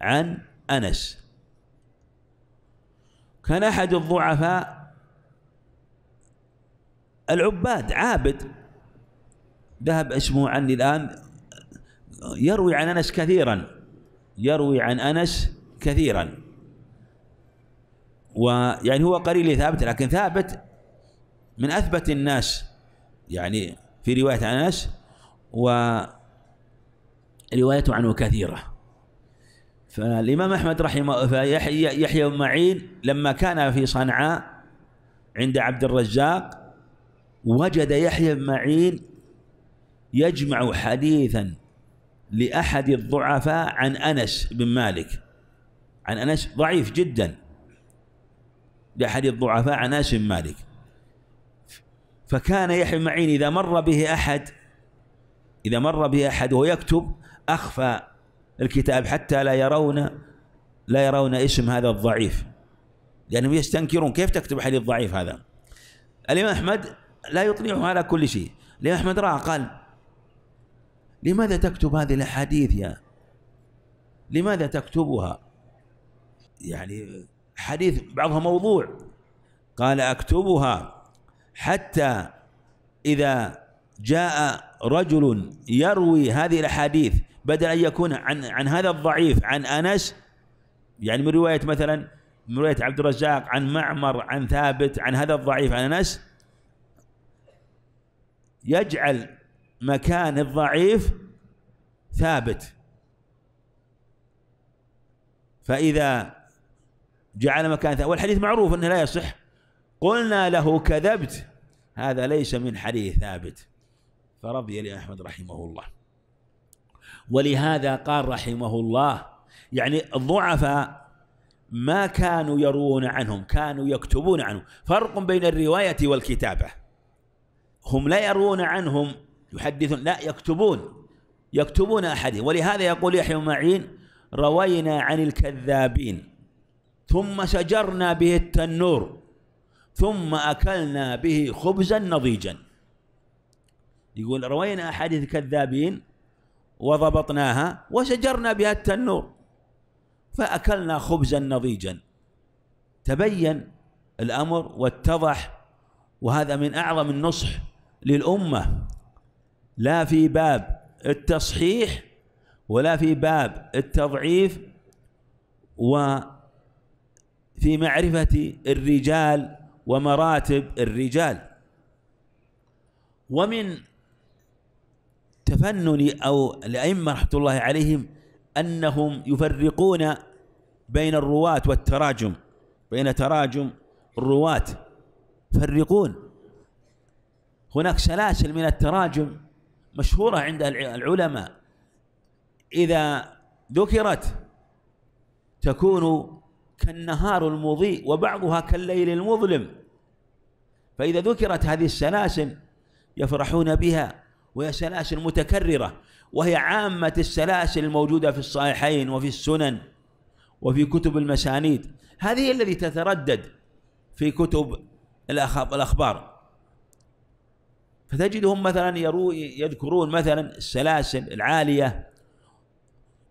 عن أنس كان أحد الضعفاء العباد عابد ذهب اسمه عني الآن يروي عن أنس كثيرا يروي عن أنس كثيرا ويعني هو قليل ثابت لكن ثابت من أثبت الناس يعني في رواية عن أنس وروايته عنه كثيرة فالإمام أحمد رحمه فيحيى يحيى بن معين لما كان في صنعاء عند عبد الرزاق وجد يحيى بن معين يجمع حديثا لأحد الضعفاء عن أنس بن مالك عن أنس ضعيف جدا لأحد الضعفاء عن أنس بن مالك فكان يحيى بن معين إذا مر به أحد إذا مر به أحد وهو يكتب أخفى الكتاب حتى لا يرون لا يرون اسم هذا الضعيف لأنهم يستنكرون كيف تكتب حديث ضعيف هذا الإمام أحمد لا يطلعه على كل شيء الإمام أحمد رأى قال لماذا تكتب هذه الأحاديث يا لماذا تكتبها يعني حديث بعضها موضوع قال أكتبها حتى إذا جاء رجل يروي هذه الاحاديث بدل ان يكون عن عن هذا الضعيف عن انس يعني من روايه مثلا من روايه عبد الرزاق عن معمر عن ثابت عن هذا الضعيف عن انس يجعل مكان الضعيف ثابت فاذا جعل مكان ثابت والحديث معروف انه لا يصح قلنا له كذبت هذا ليس من حديث ثابت فرضي لأحمد رحمه الله ولهذا قال رحمه الله يعني الضعفاء ما كانوا يروون عنهم كانوا يكتبون عنهم فرق بين الرواية والكتابة هم لا يروون عنهم يحدثون لا يكتبون يكتبون أحدهم ولهذا يقول يحيى معين روينا عن الكذابين ثم سجرنا به التنور ثم أكلنا به خبزا نضيجا يقول روينا أحاديث كذابين وضبطناها وشجرنا بها التنور فأكلنا خبزا نضيجا تبين الأمر واتضح وهذا من أعظم النصح للأمة لا في باب التصحيح ولا في باب التضعيف وفي معرفة الرجال ومراتب الرجال ومن تفنن أو الأئمة رحمة الله عليهم أنهم يفرقون بين الرواة والتراجم بين تراجم الرواة يفرقون هناك سلاسل من التراجم مشهورة عند العلماء إذا ذكرت تكون كالنهار المضيء وبعضها كالليل المظلم فإذا ذكرت هذه السلاسل يفرحون بها وهي سلاسل متكررة وهي عامة السلاسل الموجودة في الصحيحين وفي السنن وفي كتب المسانيد هذه التي تتردد في كتب الأخبار فتجدهم مثلا يرو يذكرون مثلا السلاسل العالية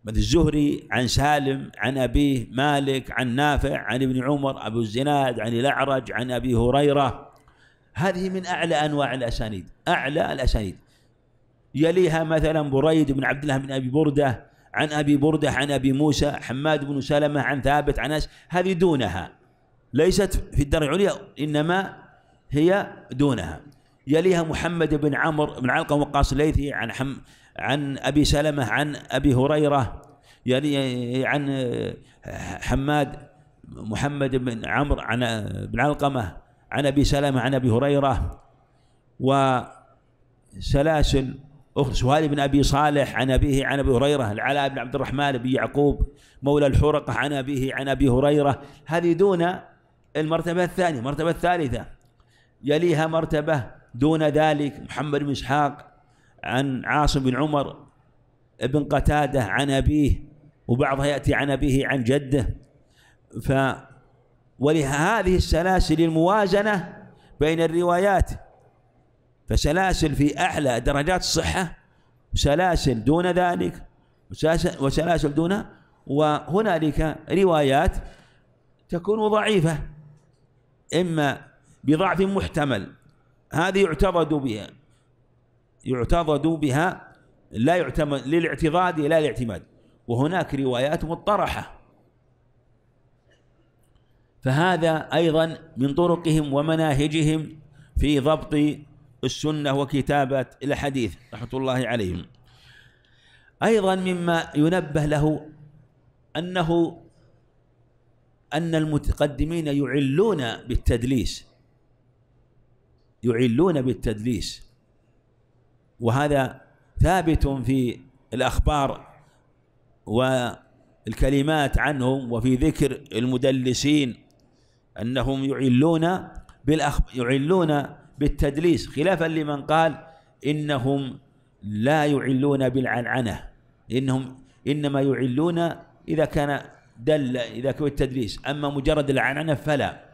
مثل الزهري عن سالم عن أبيه مالك عن نافع عن ابن عمر أبو الزناد عن الأعرج عن أبي هريرة هذه من أعلى أنواع الأسانيد أعلى الأسانيد يليها مثلا بريد بن عبد الله بن أبي بردة عن أبي بردة عن أبي موسى حماد بن سلمة عن ثابت عن هذه دونها ليست في الدرجة العليا إنما هي دونها يليها محمد بن عمرو بن علقمة وقاص الليثي عن حم عن أبي سلمة عن أبي هريرة يلي عن حماد محمد بن عمرو عن بن علقمة عن أبي سلمة عن أبي هريرة وسلاسل أخت سهيل بن أبي صالح عن أبيه عن أبي هريرة العلاء بن عبد الرحمن بن يعقوب مولى الحرقة عن أبيه عن أبي هريرة هذه دون المرتبة الثانية المرتبة الثالثة يليها مرتبة دون ذلك محمد بن إسحاق عن عاصم بن عمر بن قتادة عن أبيه وبعضها يأتي عن أبيه عن جده ف ولهذه السلاسل الموازنة بين الروايات فسلاسل في أعلى درجات الصحة وسلاسل دون ذلك وسلاسل دون وهنالك روايات تكون ضعيفة إما بضعف محتمل هذه يعتضد بها يعتضد بها لا يعتمد للاعتضاد لا الاعتماد وهناك روايات مطرحة فهذا أيضا من طرقهم ومناهجهم في ضبط السنة وكتابة الحديث رحمة الله عليهم أيضا مما ينبه له أنه أن المتقدمين يعلون بالتدليس يعلون بالتدليس وهذا ثابت في الأخبار والكلمات عنهم وفي ذكر المدلسين أنهم يعلون بالأخ... يعلون بالتدليس خلافا لمن قال إنهم لا يعلون بالعنعنة إنهم إنما يعلون إذا كان دل إذا كان التدليس أما مجرد العنعنة فلا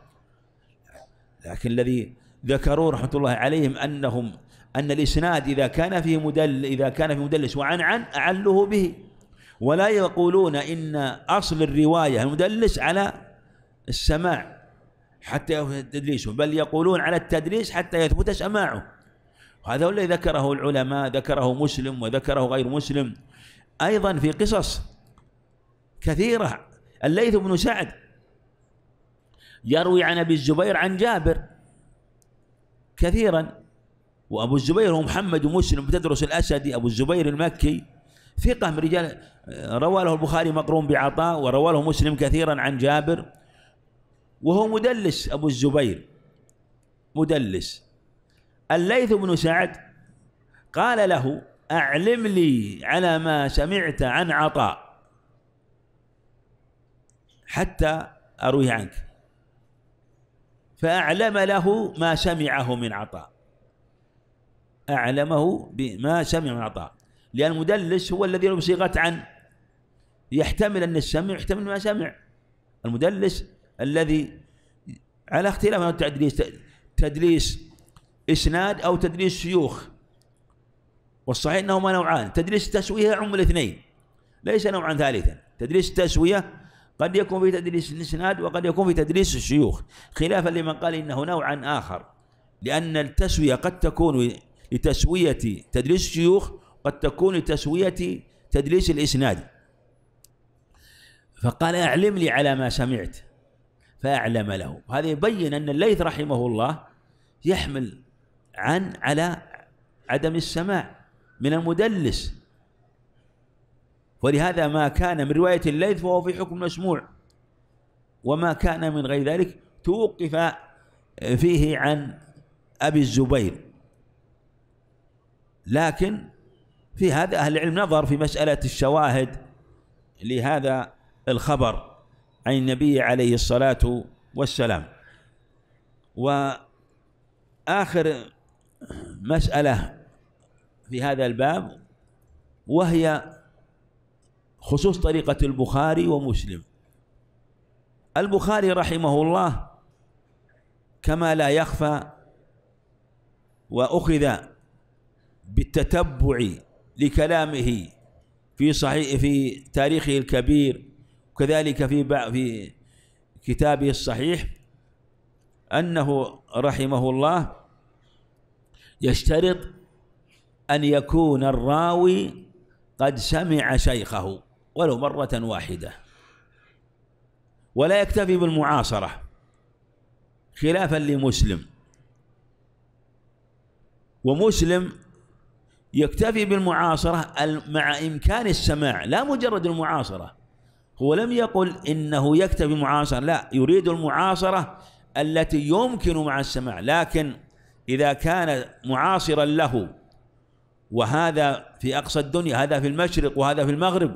لكن الذي ذكروه رحمة الله عليهم أنهم أن الإسناد إذا كان فيه مدل إذا كان فيه مدلس وعنعن أعله به ولا يقولون إن أصل الرواية المدلس على السماع حتى يثبت تدريسه بل يقولون على التدريس حتى يثبت سماعه وهذا الذي ذكره العلماء ذكره مسلم وذكره غير مسلم أيضا في قصص كثيرة الليث بن سعد يروي عن أبي الزبير عن جابر كثيرا وأبو الزبير هو محمد ومسلم تدرس الأسدي أبو الزبير المكي ثقة من رجال رواه البخاري مقرون بعطاء ورواه مسلم كثيرا عن جابر وهو مدلس أبو الزبير مدلس الليث بن سعد قال له أعلم لي على ما سمعت عن عطاء حتى اروي عنك فأعلم له ما سمعه من عطاء أعلمه بما سمع من عطاء لأن المدلس هو الذي يروي صيغة عن يحتمل أن السمع يحتمل ما سمع المدلس الذي على اختلاف من التدليس تدليس اسناد او تدليس شيوخ والصحيح انهما نوعان تدليس التسويه يعم الاثنين ليس نوعا ثالثا تدليس التسويه قد يكون في تدليس الاسناد وقد يكون في تدليس الشيوخ خلافا لمن قال انه نوعا اخر لان التسويه قد تكون لتسويه تدليس الشيوخ قد تكون لتسويه تدليس الاسناد فقال اعلم لي على ما سمعت فأعلم له هذا يبين أن الليث رحمه الله يحمل عن على عدم السماع من المدلس ولهذا ما كان من رواية الليث فهو في حكم مسموع وما كان من غير ذلك توقف فيه عن أبي الزبير لكن في هذا أهل العلم نظر في مسألة الشواهد لهذا الخبر عن النبي عليه الصلاة والسلام وآخر مسألة في هذا الباب وهي خصوص طريقة البخاري ومسلم البخاري رحمه الله كما لا يخفى وأخذ بالتتبع لكلامه في صحيح في تاريخه الكبير وكذلك في في كتابه الصحيح أنه رحمه الله يشترط أن يكون الراوي قد سمع شيخه ولو مرة واحدة ولا يكتفي بالمعاصرة خلافا لمسلم ومسلم يكتفي بالمعاصرة مع إمكان السماع لا مجرد المعاصرة هو لم يقل إنه يكتفي معاصرة لا يريد المعاصرة التي يمكن مع السماع لكن إذا كان معاصرا له وهذا في أقصى الدنيا هذا في المشرق وهذا في المغرب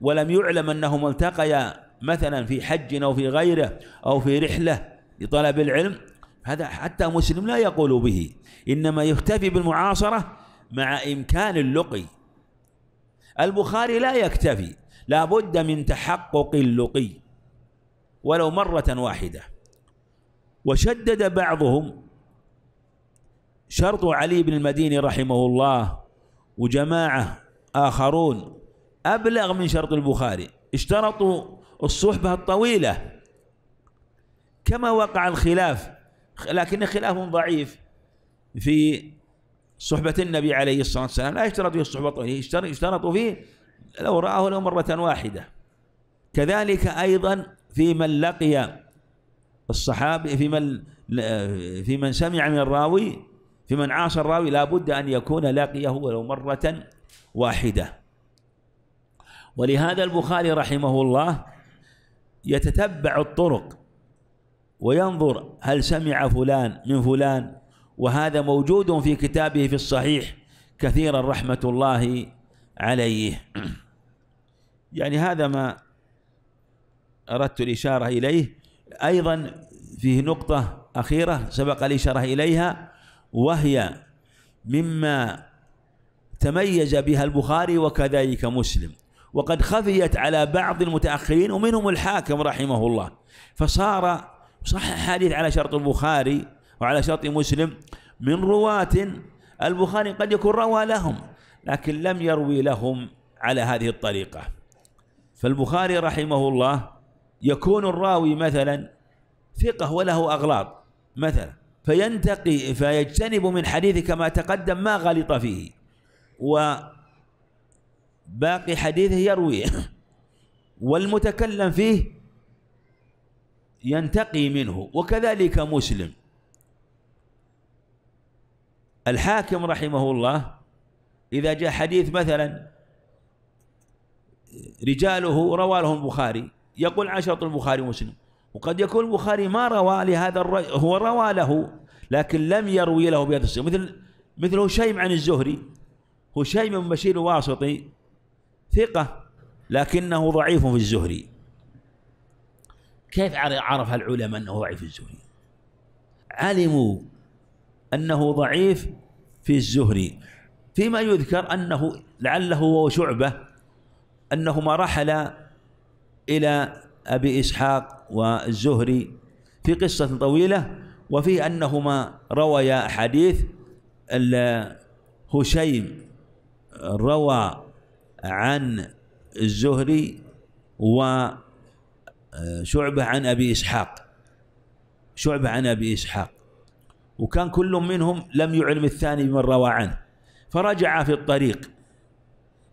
ولم يعلم أنهما التقيا مثلا في حج أو في غيره أو في رحلة لطلب العلم هذا حتى مسلم لا يقول به إنما يكتفي بالمعاصرة مع إمكان اللقي البخاري لا يكتفي لا بد من تحقق اللقي ولو مرة واحدة وشدد بعضهم شرط علي بن المديني رحمه الله وجماعة آخرون أبلغ من شرط البخاري اشترطوا الصحبة الطويلة كما وقع الخلاف لكن خلاف ضعيف في صحبة النبي عليه الصلاة والسلام لا يشترط فيه الصحبة الطويلة يشترطوا فيه لو رآه لو مرة واحدة كذلك أيضا في من لقي الصحابي في من في من سمع من الراوي في من عاصى الراوي لابد أن يكون لقيه ولو مرة واحدة ولهذا البخاري رحمه الله يتتبع الطرق وينظر هل سمع فلان من فلان وهذا موجود في كتابه في الصحيح كثيرا رحمة الله عليه يعني هذا ما أردت الإشارة إليه أيضا فيه نقطة أخيرة سبق الإشارة إليها وهي مما تميز بها البخاري وكذلك مسلم وقد خفيت على بعض المتأخرين ومنهم الحاكم رحمه الله فصار صح حديث على شرط البخاري وعلى شرط مسلم من رواة البخاري قد يكون روى لهم لكن لم يروي لهم على هذه الطريقة فالبخاري رحمه الله يكون الراوي مثلا ثقة وله أغلاط مثلا فينتقي فيجتنب من حديث كما تقدم ما غلط فيه وباقي حديثه يرويه والمتكلم فيه ينتقي منه وكذلك مسلم الحاكم رحمه الله إذا جاء حديث مثلا رجاله روى له البخاري يقول عشرة البخاري ومسلم وقد يكون البخاري ما روى لهذا الرجل هو روى له لكن لم يروي له بهذا الصيغه مثل مثل هشيم عن الزهري هشيم بن بشير الواسطي ثقه لكنه ضعيف في الزهري كيف عرف العلماء انه ضعيف في الزهري؟ علموا انه ضعيف في الزهري فيما يذكر أنه لعله وشعبة أنهما رحل إلى أبي إسحاق والزهري في قصة طويلة وفي أنهما رويا حديث هشيم روى عن الزهري وشعبة عن أبي إسحاق شعبة عن أبي إسحاق وكان كل منهم لم يعلم الثاني من روى عنه فرجع في الطريق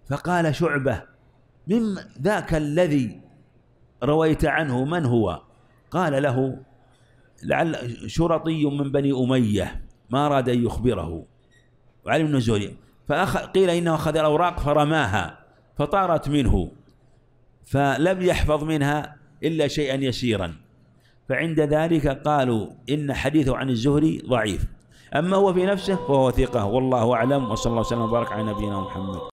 فقال شعبة من ذاك الذي رويت عنه من هو قال له لعل شرطي من بني أمية ما أراد أن يخبره وعلم النزول فقيل إنه أخذ الأوراق فرماها فطارت منه فلم يحفظ منها إلا شيئا يسيرا فعند ذلك قالوا إن حديثه عن الزهري ضعيف أما هو في نفسه فهو ثقة والله أعلم وصلى الله وسلم وبارك على نبينا محمد